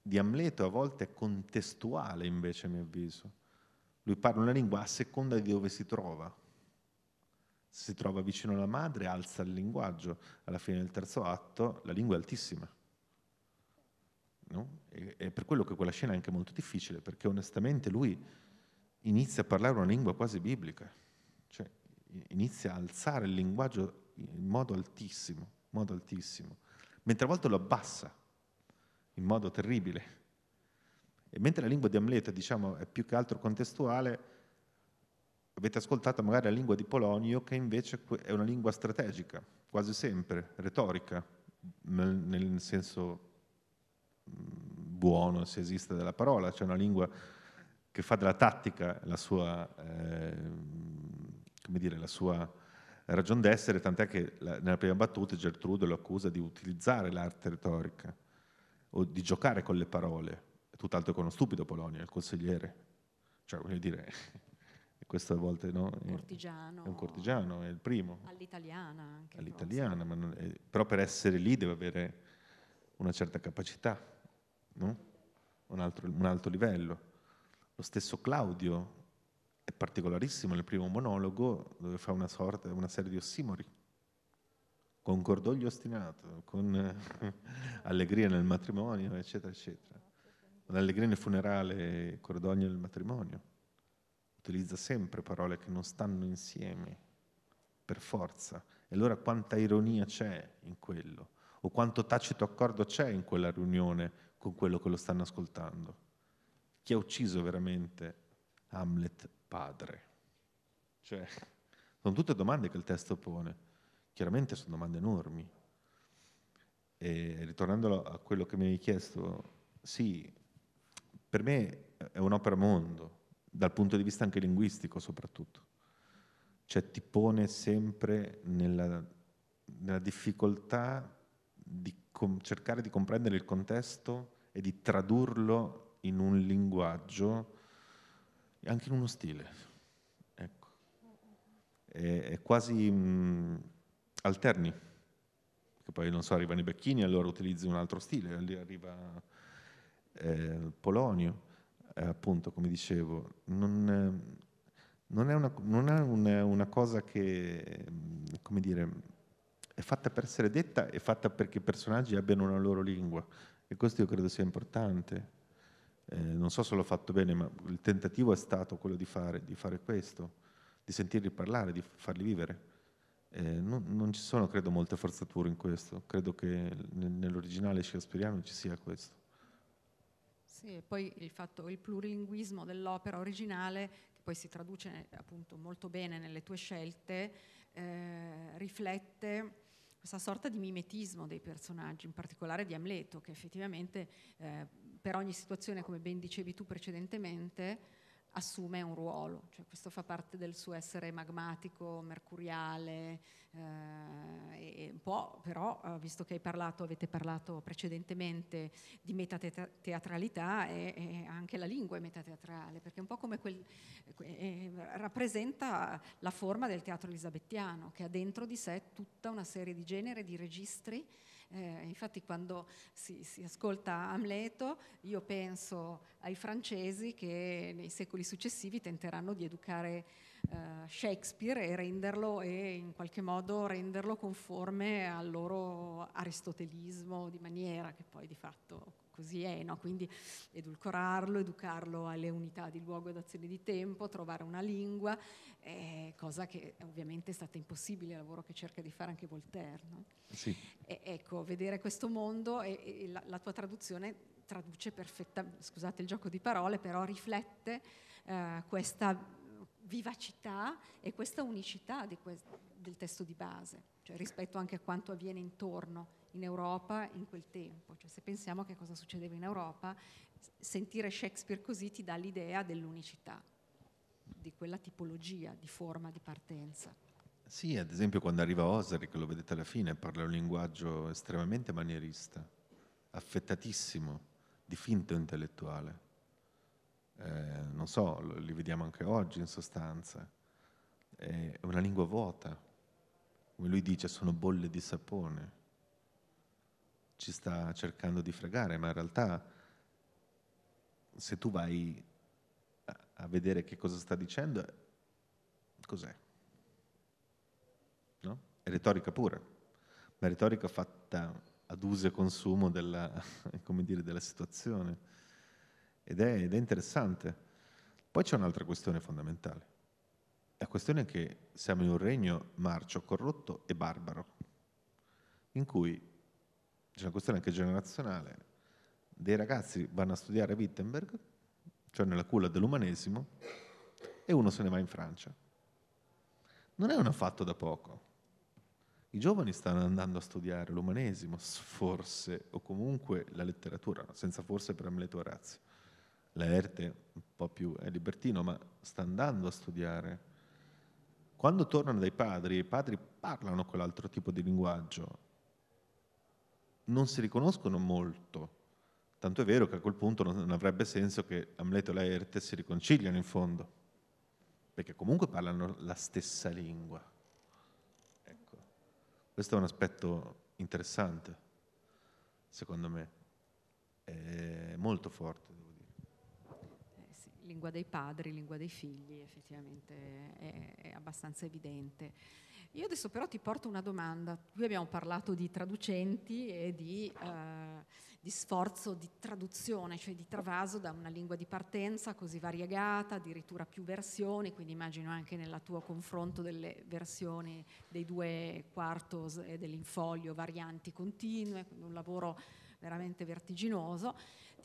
di Amleto a volte è contestuale invece, a mio avviso. Lui parla una lingua a seconda di dove si trova. Se si trova vicino alla madre, alza il linguaggio. Alla fine del terzo atto la lingua è altissima. No? E, è per quello che quella scena è anche molto difficile, perché onestamente lui inizia a parlare una lingua quasi biblica, cioè inizia a alzare il linguaggio in modo altissimo, modo altissimo mentre a volte lo abbassa in modo terribile. E mentre la lingua di Amleto diciamo, è più che altro contestuale, avete ascoltato magari la lingua di Polonio, che invece è una lingua strategica, quasi sempre, retorica, nel senso buono, se esiste, della parola, c'è una lingua che fa della tattica la sua, eh, come dire, la sua ragion d'essere, tant'è che la, nella prima battuta Gertrude lo accusa di utilizzare l'arte retorica o di giocare con le parole, tutt'altro che uno stupido Polonia, il consigliere. Cioè, voglio dire, questo a volte no? Cortigiano, è un cortigiano, è il primo. All'italiana anche. All'italiana, non, è, però per essere lì deve avere una certa capacità no? un, altro, un alto livello. Lo stesso Claudio è particolarissimo nel primo monologo dove fa una, sorta, una serie di ossimori con cordoglio ostinato, con eh, allegria nel matrimonio, eccetera, eccetera. L'allegria nel funerale, cordoglio nel matrimonio. Utilizza sempre parole che non stanno insieme, per forza. E allora quanta ironia c'è in quello, o quanto tacito accordo c'è in quella riunione con quello che lo stanno ascoltando. Chi ha ucciso veramente Hamlet padre? Cioè, sono tutte domande che il testo pone. Chiaramente sono domande enormi. E ritornando a quello che mi hai chiesto, sì, per me è un'opera mondo, dal punto di vista anche linguistico soprattutto. Cioè ti pone sempre nella, nella difficoltà di com- cercare di comprendere il contesto e di tradurlo in un linguaggio e anche in uno stile. Ecco. È, è quasi mh, alterni, che poi non so, arrivano i Becchini, allora utilizzi un altro stile, lì arriva eh, Polonio, eh, appunto, come dicevo. Non, non è, una, non è una, una cosa che, come dire, è fatta per essere detta, è fatta perché i personaggi abbiano una loro lingua, e questo io credo sia importante. Eh, non so se l'ho fatto bene, ma il tentativo è stato quello di fare, di fare questo, di sentirli parlare, di farli vivere. Eh, non, non, ci sono, credo, molte forzature in questo. Credo che nell'originale shakespeariano ci sia questo. Sì, e poi il, fatto, il plurilinguismo dell'opera originale, che poi si traduce appunto molto bene nelle tue scelte, eh, riflette questa sorta di mimetismo dei personaggi, in particolare di Amleto, che effettivamente eh, per ogni situazione, come ben dicevi tu precedentemente, assume un ruolo, cioè questo fa parte del suo essere magmatico, mercuriale, eh, un po' però, eh, visto che hai parlato, avete parlato precedentemente di metateatralità, e, e anche la lingua è metateatrale, perché è un po' come quel, eh, rappresenta la forma del teatro elisabettiano, che ha dentro di sé tutta una serie di generi, di registri, eh, infatti quando si, si, ascolta Amleto io penso ai francesi che nei secoli successivi tenteranno di educare eh, Shakespeare e renderlo e in qualche modo renderlo conforme al loro aristotelismo di maniera che poi di fatto così è, no? quindi edulcorarlo, educarlo alle unità di luogo e d'azione di tempo, trovare una lingua, eh, cosa che ovviamente è stata impossibile, il lavoro che cerca di fare anche Voltaire. No? Sì. E, ecco, vedere questo mondo e, e la, la tua traduzione traduce perfettamente, scusate il gioco di parole, però riflette eh, questa vivacità e questa unicità que- del testo di base, cioè rispetto anche a quanto avviene intorno in Europa in quel tempo, cioè se pensiamo a che cosa succedeva in Europa, sentire Shakespeare così ti dà l'idea dell'unicità di quella tipologia di forma di partenza. Sì, ad esempio quando arriva Osari, che lo vedete alla fine, parla un linguaggio estremamente manierista, affettatissimo, di finto intellettuale. Eh, non so, li vediamo anche oggi in sostanza. È una lingua vuota, come lui dice, sono bolle di sapone ci sta cercando di fregare, ma in realtà se tu vai a vedere che cosa sta dicendo, cos'è? No? È retorica pura, ma è retorica fatta ad uso e consumo della, dire, della situazione. Ed è, ed è interessante. Poi c'è un'altra questione fondamentale. La questione è che siamo in un regno marcio, corrotto e barbaro, in cui c'è una questione anche generazionale, dei ragazzi vanno a studiare a Wittenberg, cioè nella culla dell'umanesimo, e uno se ne va in Francia. Non è un affatto da poco. I giovani stanno andando a studiare l'umanesimo, forse, o comunque la letteratura, senza forse per Amleto Orazio. Laerte un po' più è libertino, ma sta andando a studiare. Quando tornano dai padri, i padri parlano quell'altro tipo di linguaggio non si riconoscono molto. Tanto è vero che a quel punto non avrebbe senso che Amleto e Laerte si riconciliano in fondo, perché comunque parlano la stessa lingua. Ecco. Questo è un aspetto interessante, secondo me, è molto forte. Devo dire. Eh sì, lingua dei padri, lingua dei figli, effettivamente è, è abbastanza evidente. Io adesso però ti porto una domanda. Qui abbiamo parlato di traducenti e di, eh, di, sforzo di traduzione, cioè di travaso da una lingua di partenza così variegata, addirittura più versioni, quindi immagino anche nella tua confronto delle versioni dei due quartos e dell'infoglio, varianti continue, quindi un lavoro veramente vertiginoso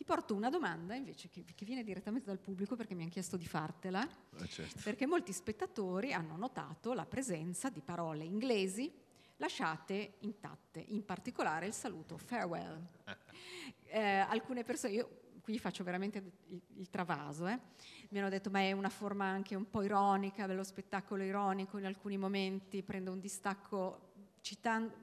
ti porto una domanda invece che, che viene direttamente dal pubblico perché mi hanno chiesto di fartela, eh certo. perché molti spettatori hanno notato la presenza di parole inglesi lasciate intatte, in particolare il saluto farewell. Eh, alcune persone, io qui faccio veramente il, il travaso, eh, mi hanno detto ma è una forma anche un po' ironica dello spettacolo ironico in alcuni momenti, prendo un distacco citando,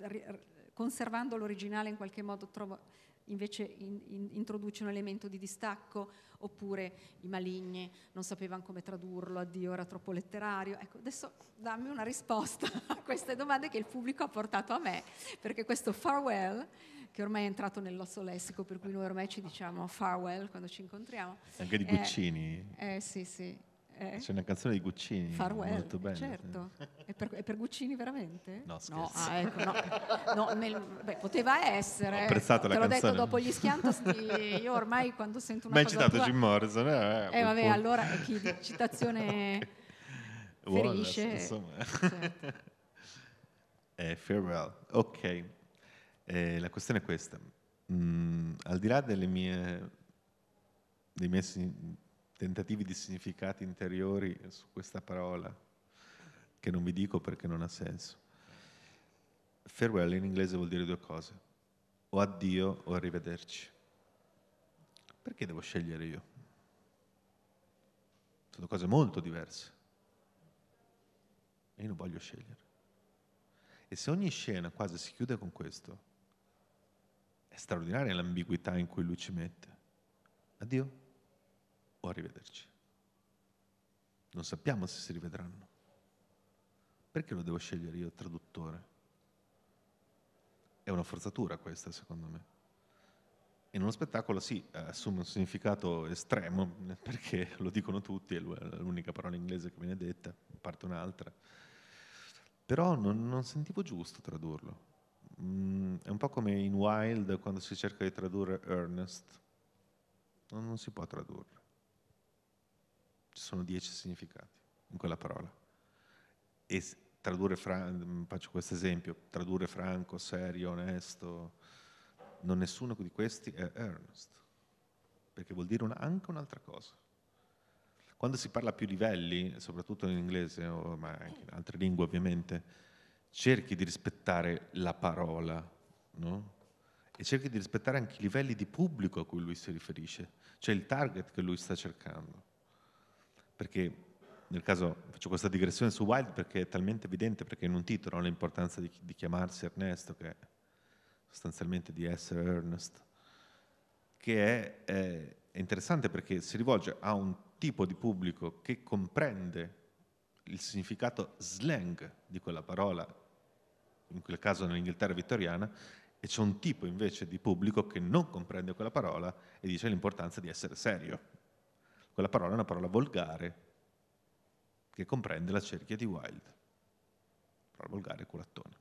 conservando l'originale in qualche modo trovo invece in, in, introduce un elemento di distacco, oppure i maligni non sapevano come tradurlo, addio era troppo letterario. Ecco, adesso dammi una risposta a queste domande che il pubblico ha portato a me, perché questo farewell, che ormai è entrato nell'osso lessico, per cui noi ormai ci diciamo farewell quando ci incontriamo. Anche di Guccini. Eh, eh sì, sì. Eh? C'è una canzone di Guccini. Farewell, molto bella. certo. È per, è per Guccini veramente? No, no, ah, ecco, no. no nel, beh, poteva essere. Ho apprezzato la te l'ho detto dopo gli schiantos, io ormai quando sento una Ma hai citato tua, Jim Morrison. Eh, eh, eh vabbè, allora chi di citazione ferisce. Wallace, insomma. Certo. eh, farewell. Ok, eh, la questione è questa. Mm, al di là delle mie... Dei miei tentativi di significati interiori su questa parola, che non vi dico perché non ha senso. Farewell in inglese vuol dire due cose, o addio o arrivederci. Perché devo scegliere io? Sono cose molto diverse. E io non voglio scegliere. E se ogni scena quasi si chiude con questo, è straordinaria l'ambiguità in cui lui ci mette. Addio può rivederci. Non sappiamo se si rivedranno. Perché lo devo scegliere io, traduttore? È una forzatura questa, secondo me. In uno spettacolo sì, assume un significato estremo, perché lo dicono tutti, è l'unica parola inglese che viene detta, a parte un'altra. Però non, non sentivo giusto tradurlo. Mm, è un po' come in Wild quando si cerca di tradurre Ernest. non, non si può tradurre ci sono dieci significati in quella parola. E tradurre, Fran- mm, faccio questo esempio, tradurre franco, serio, onesto, non nessuno di questi è earnest, perché vuol dire una, anche un'altra cosa. Quando si parla a più livelli, soprattutto in inglese, ma anche in altre lingue ovviamente, cerchi di rispettare la parola, no? E cerchi di rispettare anche i livelli di pubblico a cui lui si riferisce, cioè il target che lui sta cercando perché nel caso faccio questa digressione su Wilde perché è talmente evidente, perché in un titolo l'importanza di, di chiamarsi Ernesto, che è sostanzialmente di essere Ernest, che è, è, è interessante perché si rivolge a un tipo di pubblico che comprende il significato slang di quella parola, in quel caso nell'Inghilterra vittoriana, e c'è un tipo invece di pubblico che non comprende quella parola e dice l'importanza di essere serio quella parola è una parola volgare che comprende la cerchia di Wilde. Parola volgare culattona.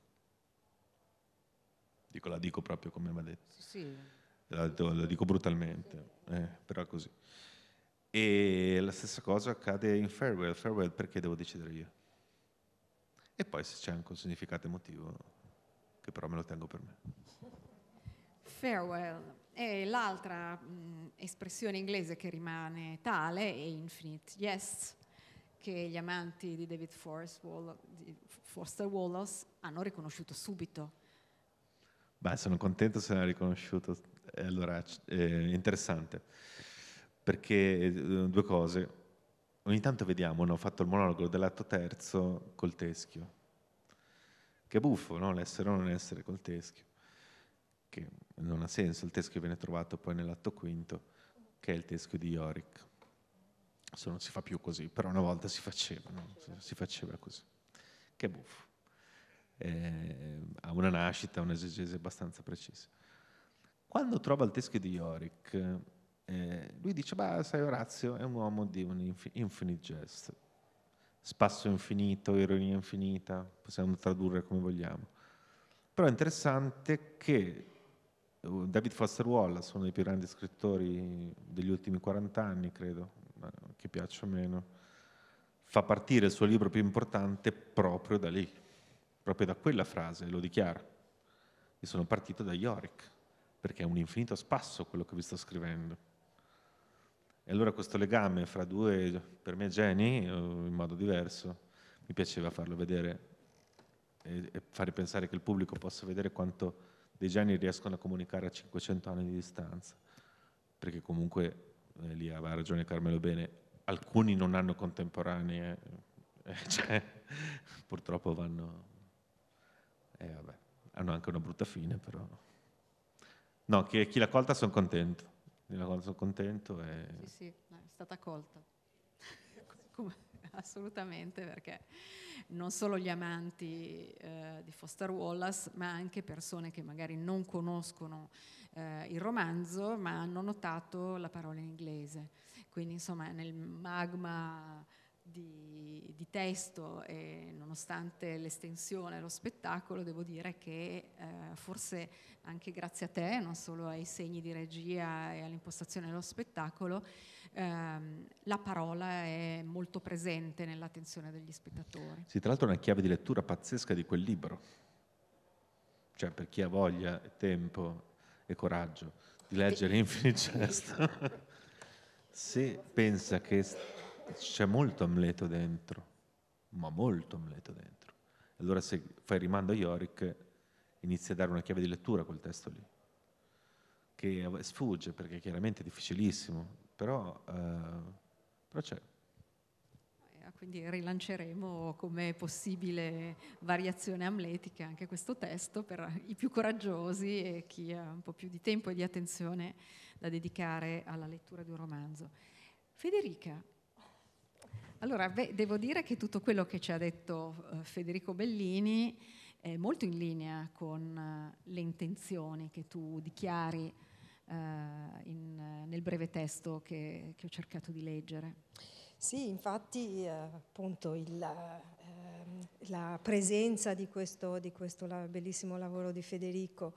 Dico, la dico proprio come mi ha detto. Sì, sì. La, la, dico brutalmente, sì. eh, però è così. E la stessa cosa accade in Farewell. Farewell perché devo decidere io? E poi se c'è anche un significato emotivo, che però me lo tengo per me. Farewell e l'altra mh, espressione inglese che rimane tale è infinite yes, che gli amanti di David Wall, di Forster Wallace hanno riconosciuto subito. Beh, sono contento se l'ha riconosciuto. Allora, eh, interessante, perché eh, due cose. Ogni tanto vediamo, no? ho fatto il monologo dell'atto terzo col teschio. Che buffo, no? L'essere o non essere col teschio che non ha senso, il testo che viene trovato poi nell'atto quinto, che è il testo di Yorick. Adesso non si fa più così, però una volta si faceva, no? si faceva così. Che buffo. Eh, ha una nascita, un'esegesi abbastanza precisa. Quando trova il teschio di Yorick, eh, lui dice, beh, sai Orazio è un uomo di un infinite jest, spasso infinito, ironia infinita, possiamo tradurre come vogliamo. Però è interessante che eh, David Foster Wallace, uno dei più grandi scrittori degli ultimi 40 anni, credo, che piaccia o meno, fa partire il suo libro più importante proprio da lì, proprio da quella frase, lo dichiara. Io sono partito da Yorick, perché è un infinito spasso quello che vi sto scrivendo. E allora questo legame fra due, per me, geni, eh, in modo diverso, mi piaceva farlo vedere e fare pensare che il pubblico possa vedere quanto dei geni riescono a comunicare a 500 anni di distanza, perché comunque, eh, lì aveva ragione Carmelo Bene, alcuni non hanno contemporanee, eh, cioè, purtroppo vanno, eh, vabbè, hanno anche una brutta fine però. No, chi, chi l'ha colta sono contento, di una cosa sono contento. E... Sì, sì, è stata colta. Come assolutamente, perché non solo gli amanti eh, di Foster Wallace, ma anche persone che magari non conoscono eh, il romanzo, ma hanno notato la parola in inglese. Quindi insomma nel magma di, di testo e nonostante l'estensione, lo spettacolo, devo dire che eh, forse anche grazie a te, non solo ai segni di regia e all'impostazione dello spettacolo, ehm, la parola è molto presente nell'attenzione degli spettatori. Sì, tra l'altro è una chiave di lettura pazzesca di quel libro, cioè per chi ha voglia, tempo e coraggio di leggere sì. Infinite Jest, se pensa che c'è molto Amleto dentro, ma molto Amleto dentro. Allora se fai rimando a Yorick inizi a dare una chiave di lettura a quel testo lì, che sfugge perché chiaramente è difficilissimo però, eh, però c'è. Eh, quindi rilanceremo come possibile variazione amletica anche questo testo per i più coraggiosi e chi ha un po' più di tempo e di attenzione da dedicare alla lettura di un romanzo. Federica, allora, beh, devo dire che tutto quello che ci ha detto eh, Federico Bellini è molto in linea con eh, le intenzioni che tu dichiari eh, in, nel breve testo che, che, ho cercato di leggere. Sì, infatti eh, appunto il, eh, ehm, la presenza di questo, di questo bellissimo lavoro di Federico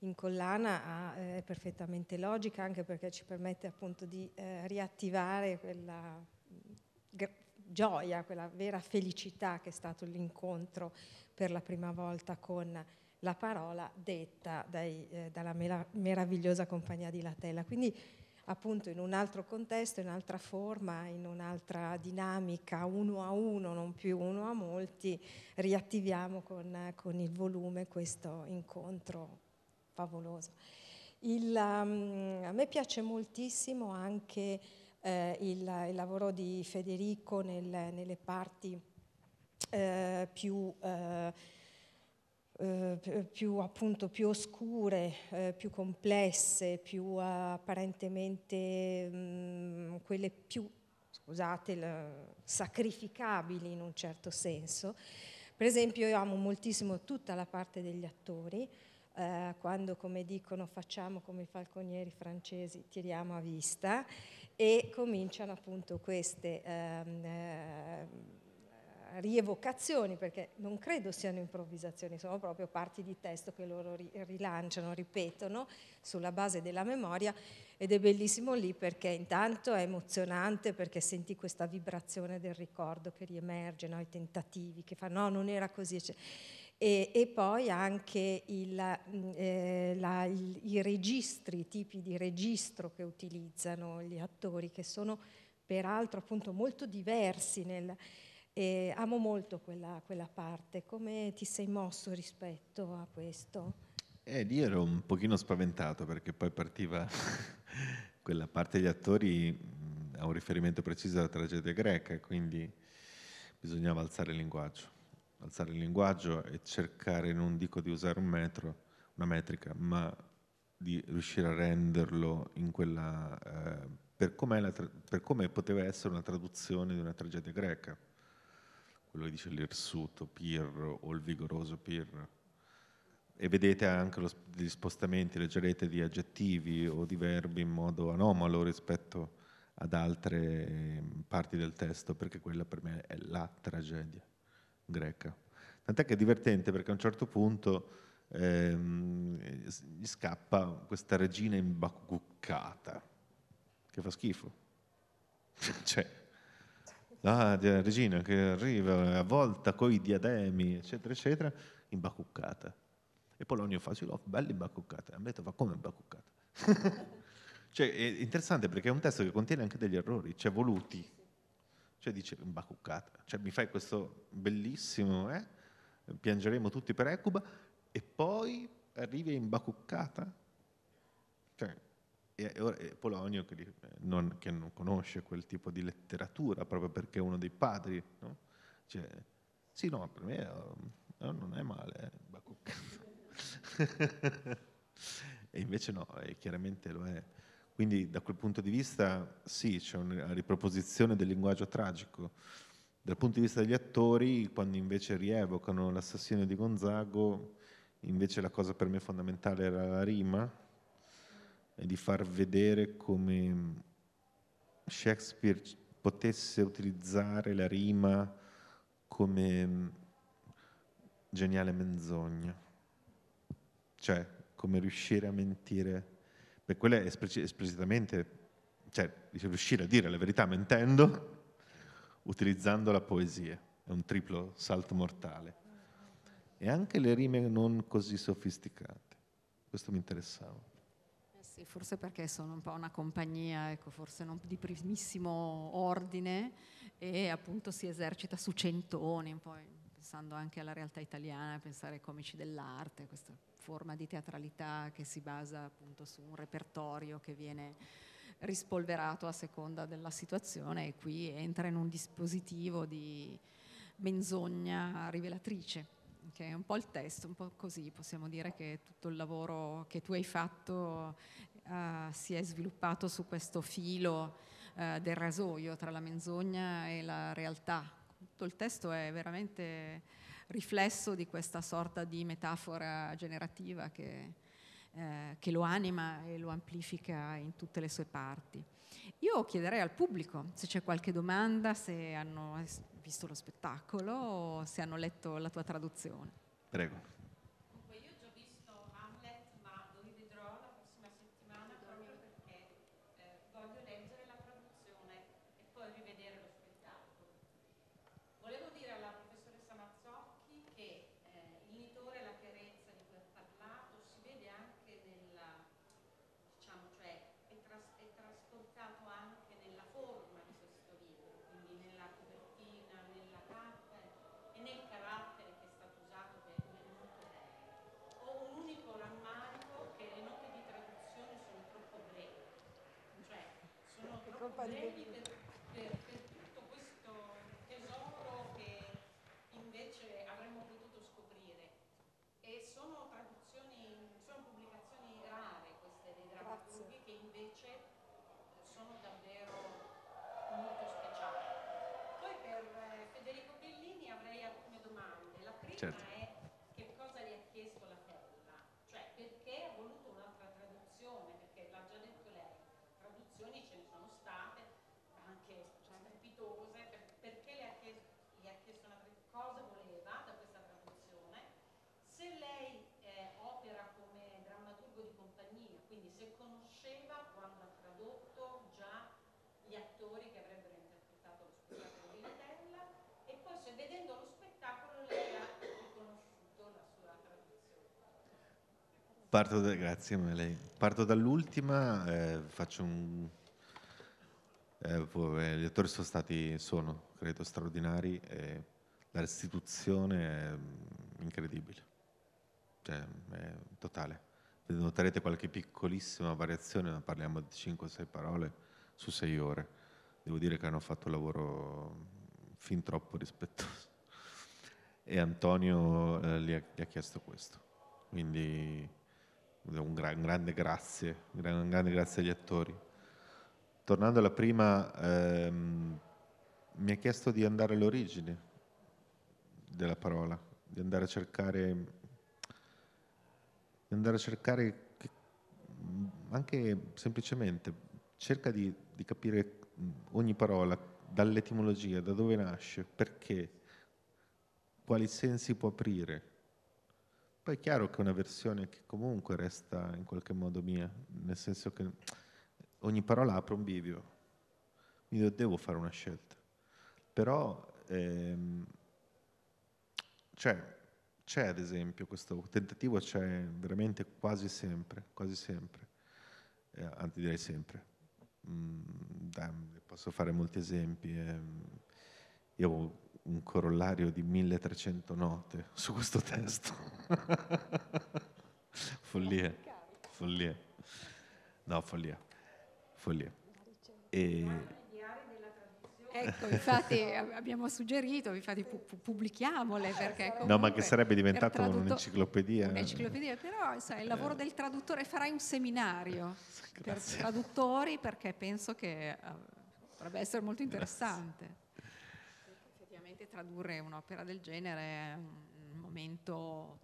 in collana ha, eh, è perfettamente logica anche perché ci permette appunto di eh, riattivare quella mm, gioia, quella vera felicità che è stato l'incontro per la prima volta con la parola detta dai, eh, dalla meravigliosa compagnia di Latella. Quindi appunto in un altro contesto, in un'altra forma, in un'altra dinamica, uno a uno, non più uno a molti, riattiviamo con, con il volume questo incontro favoloso. Il, um, a me piace moltissimo anche eh, il, il, lavoro di Federico nel, nelle parti eh, più... Eh, eh, più, appunto, più, oscure, eh, più complesse, più apparentemente mh, mm, quelle più, scusate, la, sacrificabili in un certo senso. Per esempio io amo moltissimo tutta la parte degli attori, eh, quando come dicono facciamo come i falconieri francesi, tiriamo a vista e cominciano appunto queste... Ehm, ehm rievocazioni, perché non credo siano improvvisazioni, sono proprio parti di testo che loro rilanciano, ripetono sulla base della memoria ed è bellissimo lì perché intanto è emozionante perché senti questa vibrazione del ricordo che riemerge, no? i tentativi che fanno no, non era così, E, e, poi anche il, mm, eh, la, il, i registri, i tipi di registro che utilizzano gli attori, che sono peraltro appunto molto diversi nel, e amo molto quella, quella parte, come ti sei mosso rispetto a questo? Eh, io ero un pochino spaventato perché poi partiva quella parte degli attori mm, a un riferimento preciso alla tragedia greca, quindi bisognava alzare il linguaggio, alzare il linguaggio e cercare, non dico di usare un metro, una metrica, ma di riuscire a renderlo in quella, eh, per come poteva essere una traduzione di una tragedia greca quello che dice l'irsuto Pirro o il vigoroso Pirro. E vedete anche lo, gli spostamenti, leggerete di aggettivi o di verbi in modo anomalo rispetto ad altre ehm, parti del testo, perché quella per me è la tragedia greca. Tant'è che è divertente perché a un certo punto ehm, gli scappa questa regina imbacuccata, che fa schifo. cioè, la regina che arriva a volta con i diademi, eccetera, eccetera, imbacuccata. E Polonio l'ho bella imbacuccata. E Amleto fa come imbacuccata. cioè, è interessante perché è un testo che contiene anche degli errori, cioè voluti. Cioè dice imbacuccata, cioè mi fai questo bellissimo, eh? piangeremo tutti per Ecuba, e poi arrivi imbacuccata. Cioè, e, e Polonio che, non, che, non, conosce quel tipo di letteratura proprio perché è uno dei padri, no? Cioè, sì, no, per me no, eh, eh, non è male, eh, Bacucca. e invece no, e eh, chiaramente lo è. Quindi da quel punto di vista sì, c'è una riproposizione del linguaggio tragico. Dal punto di vista degli attori, quando invece rievocano l'assassino di Gonzago, invece la cosa per me fondamentale era la rima, e di far vedere come Shakespeare potesse utilizzare la rima come mm, geniale menzogna, cioè come riuscire a mentire, per quello è esplicitamente, cioè riuscire a dire la verità mentendo utilizzando la poesia, è un triplo salto mortale. E anche le rime non così sofisticate, questo mi interessava sì, forse perché sono un po' una compagnia, ecco, forse non di primissimo ordine e appunto si esercita su centoni, poi pensando anche alla realtà italiana, pensare ai comici dell'arte, questa forma di teatralità che si basa appunto su un repertorio che viene rispolverato a seconda della situazione e qui entra in un dispositivo di menzogna rivelatrice che è un po' il testo, un po' così possiamo dire che tutto il lavoro che tu hai fatto uh, si è sviluppato su questo filo uh, del rasoio tra la menzogna e la realtà. Tutto il testo è veramente riflesso di questa sorta di metafora generativa che, eh, che lo anima e lo amplifica in tutte le sue parti. Io chiederei al pubblico se c'è qualche domanda, se hanno visto lo spettacolo o se hanno letto la tua traduzione. Prego. പരിഗണിക്കുന്നത് Parto da, grazie Melei. Parto dall'ultima, eh, faccio un... Eh, eh, gli attori sono stati, sono, credo, straordinari e la restituzione è incredibile, cioè è totale. Noterete qualche piccolissima variazione, ma parliamo di 5-6 parole su 6 ore. Devo dire che hanno fatto un lavoro fin troppo rispettoso. E Antonio eh, gli, ha, gli ha chiesto questo. Quindi un, gran, un grande grazie, un, gran, un, grande grazie agli attori. Tornando alla prima, ehm, mi ha chiesto di andare all'origine della parola, di andare a cercare, di andare a cercare che, anche semplicemente, cerca di, di capire ogni parola, dall'etimologia, da dove nasce, perché, quali sensi può aprire poi è chiaro che è una versione che comunque resta in qualche modo mia, nel senso che ogni parola apre un bivio, io devo fare una scelta. Però ehm, c'è, c'è ad esempio questo tentativo, c'è veramente quasi sempre, quasi sempre, eh, anzi direi sempre. Mm, dai, posso fare molti esempi. Eh, io un corollario di 1300 note su questo testo. follia, follia. No, follia, follia. E... Ecco, infatti abbiamo suggerito, infatti pubblichiamole perché No, ma che sarebbe diventata tradutto... un'enciclopedia. Eh. Un'enciclopedia, però so, il lavoro eh. del traduttore, farai un seminario Grazie. per traduttori perché penso che eh, potrebbe essere molto interessante. Grazie tradurre un'opera del genere è un momento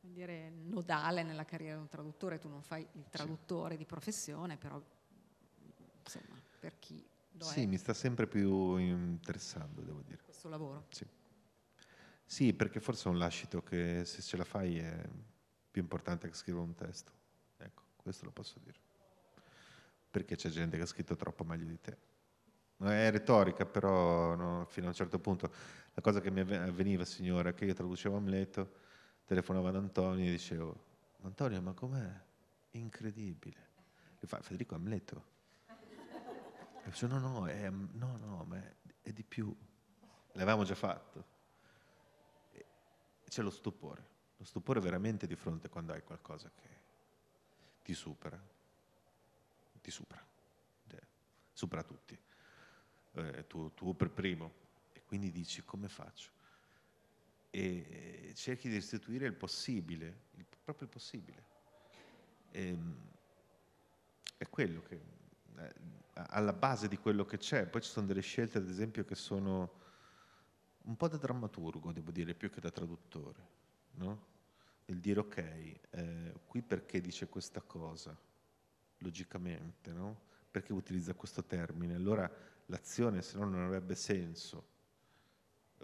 dire, nodale nella carriera di un traduttore, tu non fai il traduttore sì. di professione, però insomma, per chi sì, è. mi sta sempre più interessando, devo dire. Questo lavoro. Sì. sì. perché forse è un lascito che se ce la fai è più importante che scriva un testo. Ecco, questo lo posso dire. Perché c'è gente che ha scritto troppo meglio di te. È retorica, però no, fino a un certo punto la cosa che mi avveniva, signora, che io traducevo Amleto, telefonavo ad Antonio e dicevo, Antonio, ma com'è? Incredibile. E fa, Federico Amleto. E dice, no, no, è, no, no, ma è, è di più. L'avevamo già fatto. E c'è lo stupore, lo stupore veramente di fronte quando hai qualcosa che ti supera, ti supera, cioè, supera tutti. Eh, tu, tu per primo, quindi dici come faccio? E eh, cerchi di restituire il possibile, il, proprio il possibile. E, ehm, è quello che, eh, alla base di quello che c'è. Poi ci sono delle scelte, ad esempio, che sono un po' da drammaturgo, devo dire, più che da traduttore, no? Nel dire, ok, eh, qui perché dice questa cosa, logicamente, no? Perché utilizza questo termine? Allora l'azione, se no, non avrebbe senso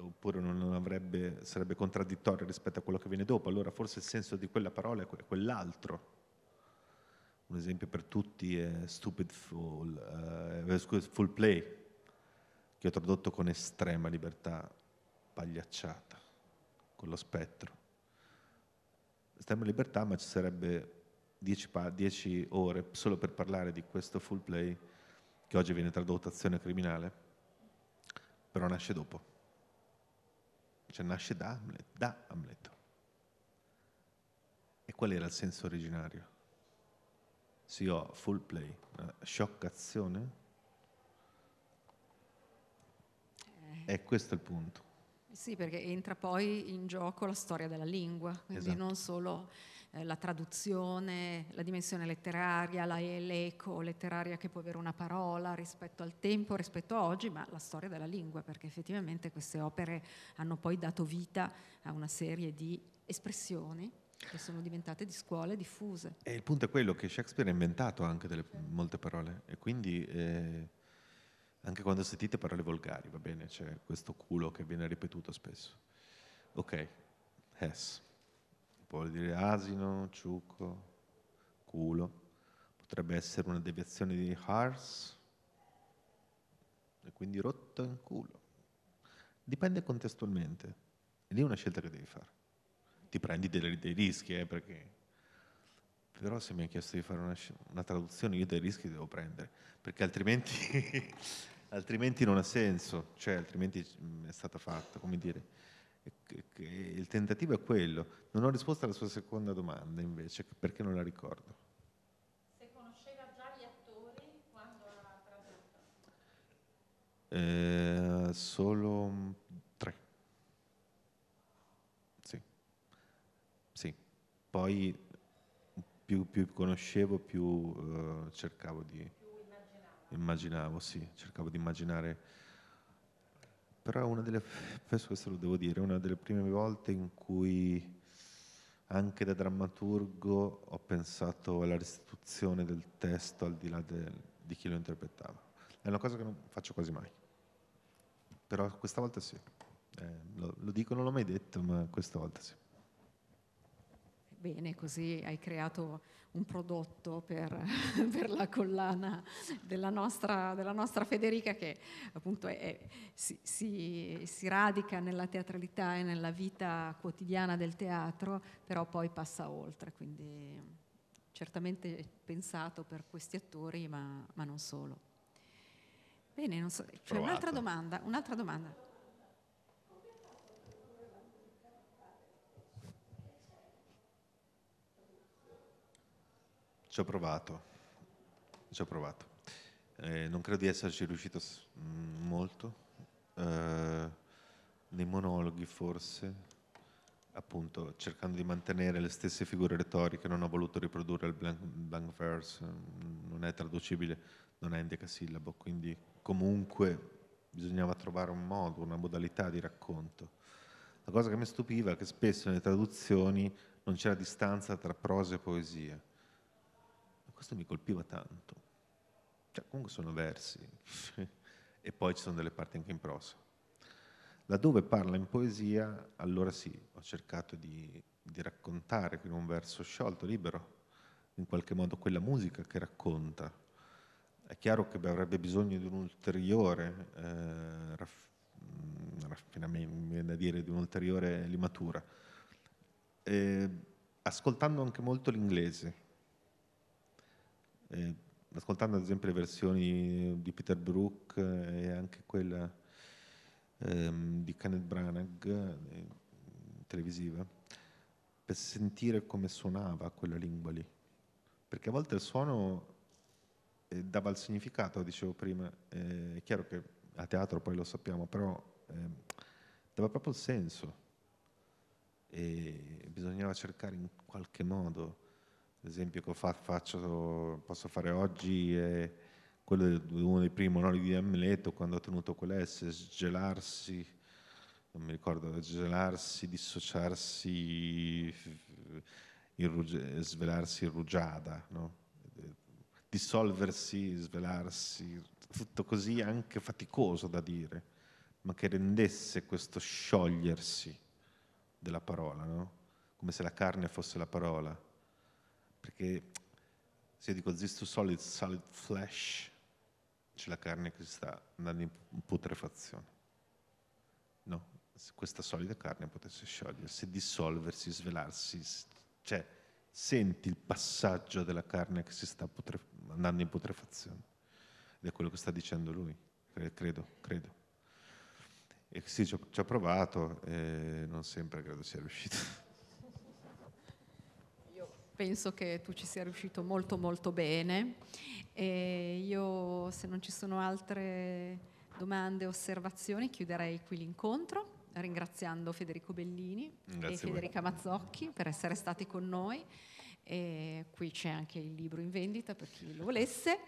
oppure non avrebbe, sarebbe contraddittorio rispetto a quello che viene dopo, allora forse il senso di quella parola è quell'altro. Un esempio per tutti è Stupid Full, uh, full Play, che ho tradotto con estrema libertà pagliacciata, con lo spettro. Estrema libertà, ma ci sarebbe dieci ore solo per parlare di questo full play, che oggi viene tradotto azione criminale, però nasce dopo cioè nasce da Hamlet, da Amleto. E qual era il senso originario? Se io ho full play, una eh, scioccazione? Eh. È questo il punto. Sì, perché entra poi in gioco la storia della lingua, quindi esatto. non solo eh, la traduzione, la dimensione letteraria, la, eh, l'eco letteraria che può avere una parola rispetto al tempo, rispetto a oggi, ma la storia della lingua, perché effettivamente queste opere hanno poi dato vita a una serie di espressioni che sono diventate di scuole diffuse. E il punto è quello che Shakespeare ha inventato anche delle, molte parole e quindi eh, anche quando sentite parole volgari, va bene, c'è questo culo che viene ripetuto spesso. Ok, Hess vuol dire asino, ciucco, culo, potrebbe essere una deviazione di hars, e quindi rotto in culo. Dipende contestualmente, e lì è una scelta che devi fare. Ti prendi dei, dei rischi, eh, perché... Però se mi hai chiesto di fare una, una, traduzione, io dei rischi devo prendere, perché altrimenti, altrimenti non ha senso, cioè altrimenti mm, è stata fatta, come dire il tentativo è quello. Non ho risposto alla sua seconda domanda invece, perché non la ricordo. Se conosceva già gli attori quando l'ha tradotta? Eh, solo tre. Sì. sì. Poi più, più conoscevo, più uh, cercavo di... Più immaginavo. Immaginavo, sì. Cercavo di immaginare però una delle, questo lo devo dire, una delle prime volte in cui anche da drammaturgo ho pensato alla restituzione del testo al di là del, di chi lo interpretava. È una cosa che non faccio quasi mai, però questa volta sì. Eh, lo, lo dico, non l'ho mai detto, ma questa volta sì bene, così hai creato un prodotto per, per la collana della nostra, della nostra, Federica che appunto è, si, si, si, radica nella teatralità e nella vita quotidiana del teatro, però poi passa oltre, quindi certamente pensato per questi attori, ma, ma non solo. Bene, non so, c'è un'altra domanda. Un'altra domanda. Ci ho provato, ci ho provato. Eh, non credo di esserci riuscito mm, molto, eh, nei monologhi forse, appunto cercando di mantenere le stesse figure retoriche, non ho voluto riprodurre il blank, blank verse, mm, non è traducibile, non è in decasillabo, quindi comunque bisognava trovare un modo, una modalità di racconto. La cosa che mi stupiva è che spesso nelle traduzioni non c'era distanza tra prosa e poesia questo mi colpiva tanto. Cioè, comunque sono versi e poi ci sono delle parti anche in prosa. Laddove parla in poesia, allora sì, ho cercato di, di raccontare con un verso sciolto, libero, in qualche modo quella musica che racconta. È chiaro che avrebbe bisogno di un ulteriore eh, raff- mm, raffinamento, da dire, di un'ulteriore limatura. E, ascoltando anche molto l'inglese, eh, ascoltando ad esempio le versioni di Peter Brook eh, e anche quella ehm, di Kenneth Branagh eh, televisiva, per sentire come suonava quella lingua lì. Perché a volte il suono eh, dava il significato, dicevo prima, eh, è chiaro che a teatro poi lo sappiamo, però eh, dava proprio il senso e bisognava cercare in qualche modo l'esempio che faccio, posso fare oggi è quello di uno dei primi monologhi di Amleto quando ha tenuto quell'S, sgelarsi, non mi ricordo, gelarsi, dissociarsi, irruge, svelarsi rugiada, no? dissolversi, svelarsi, tutto così anche faticoso da dire, ma che rendesse questo sciogliersi della parola, no? come se la carne fosse la parola perché se io dico zisto solid, solid flash, c'è la carne che si sta andando in putrefazione. No, se questa solida carne potesse sciogliersi, dissolversi, svelarsi, cioè senti il passaggio della carne che si sta putre, andando in putrefazione. Ed è quello che sta dicendo lui, credo, credo. E sì, ci ho, provato, eh, non sempre credo sia riuscito. penso che tu ci sia riuscito molto molto bene e io se non ci sono altre domande o osservazioni chiuderei qui l'incontro ringraziando Federico Bellini Grazie e Federica Mazzocchi per essere stati con noi. E qui c'è anche il libro in vendita per chi lo volesse,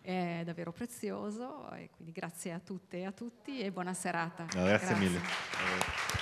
è davvero prezioso e quindi grazie a tutte e a tutti e buona serata. No, grazie, grazie mille.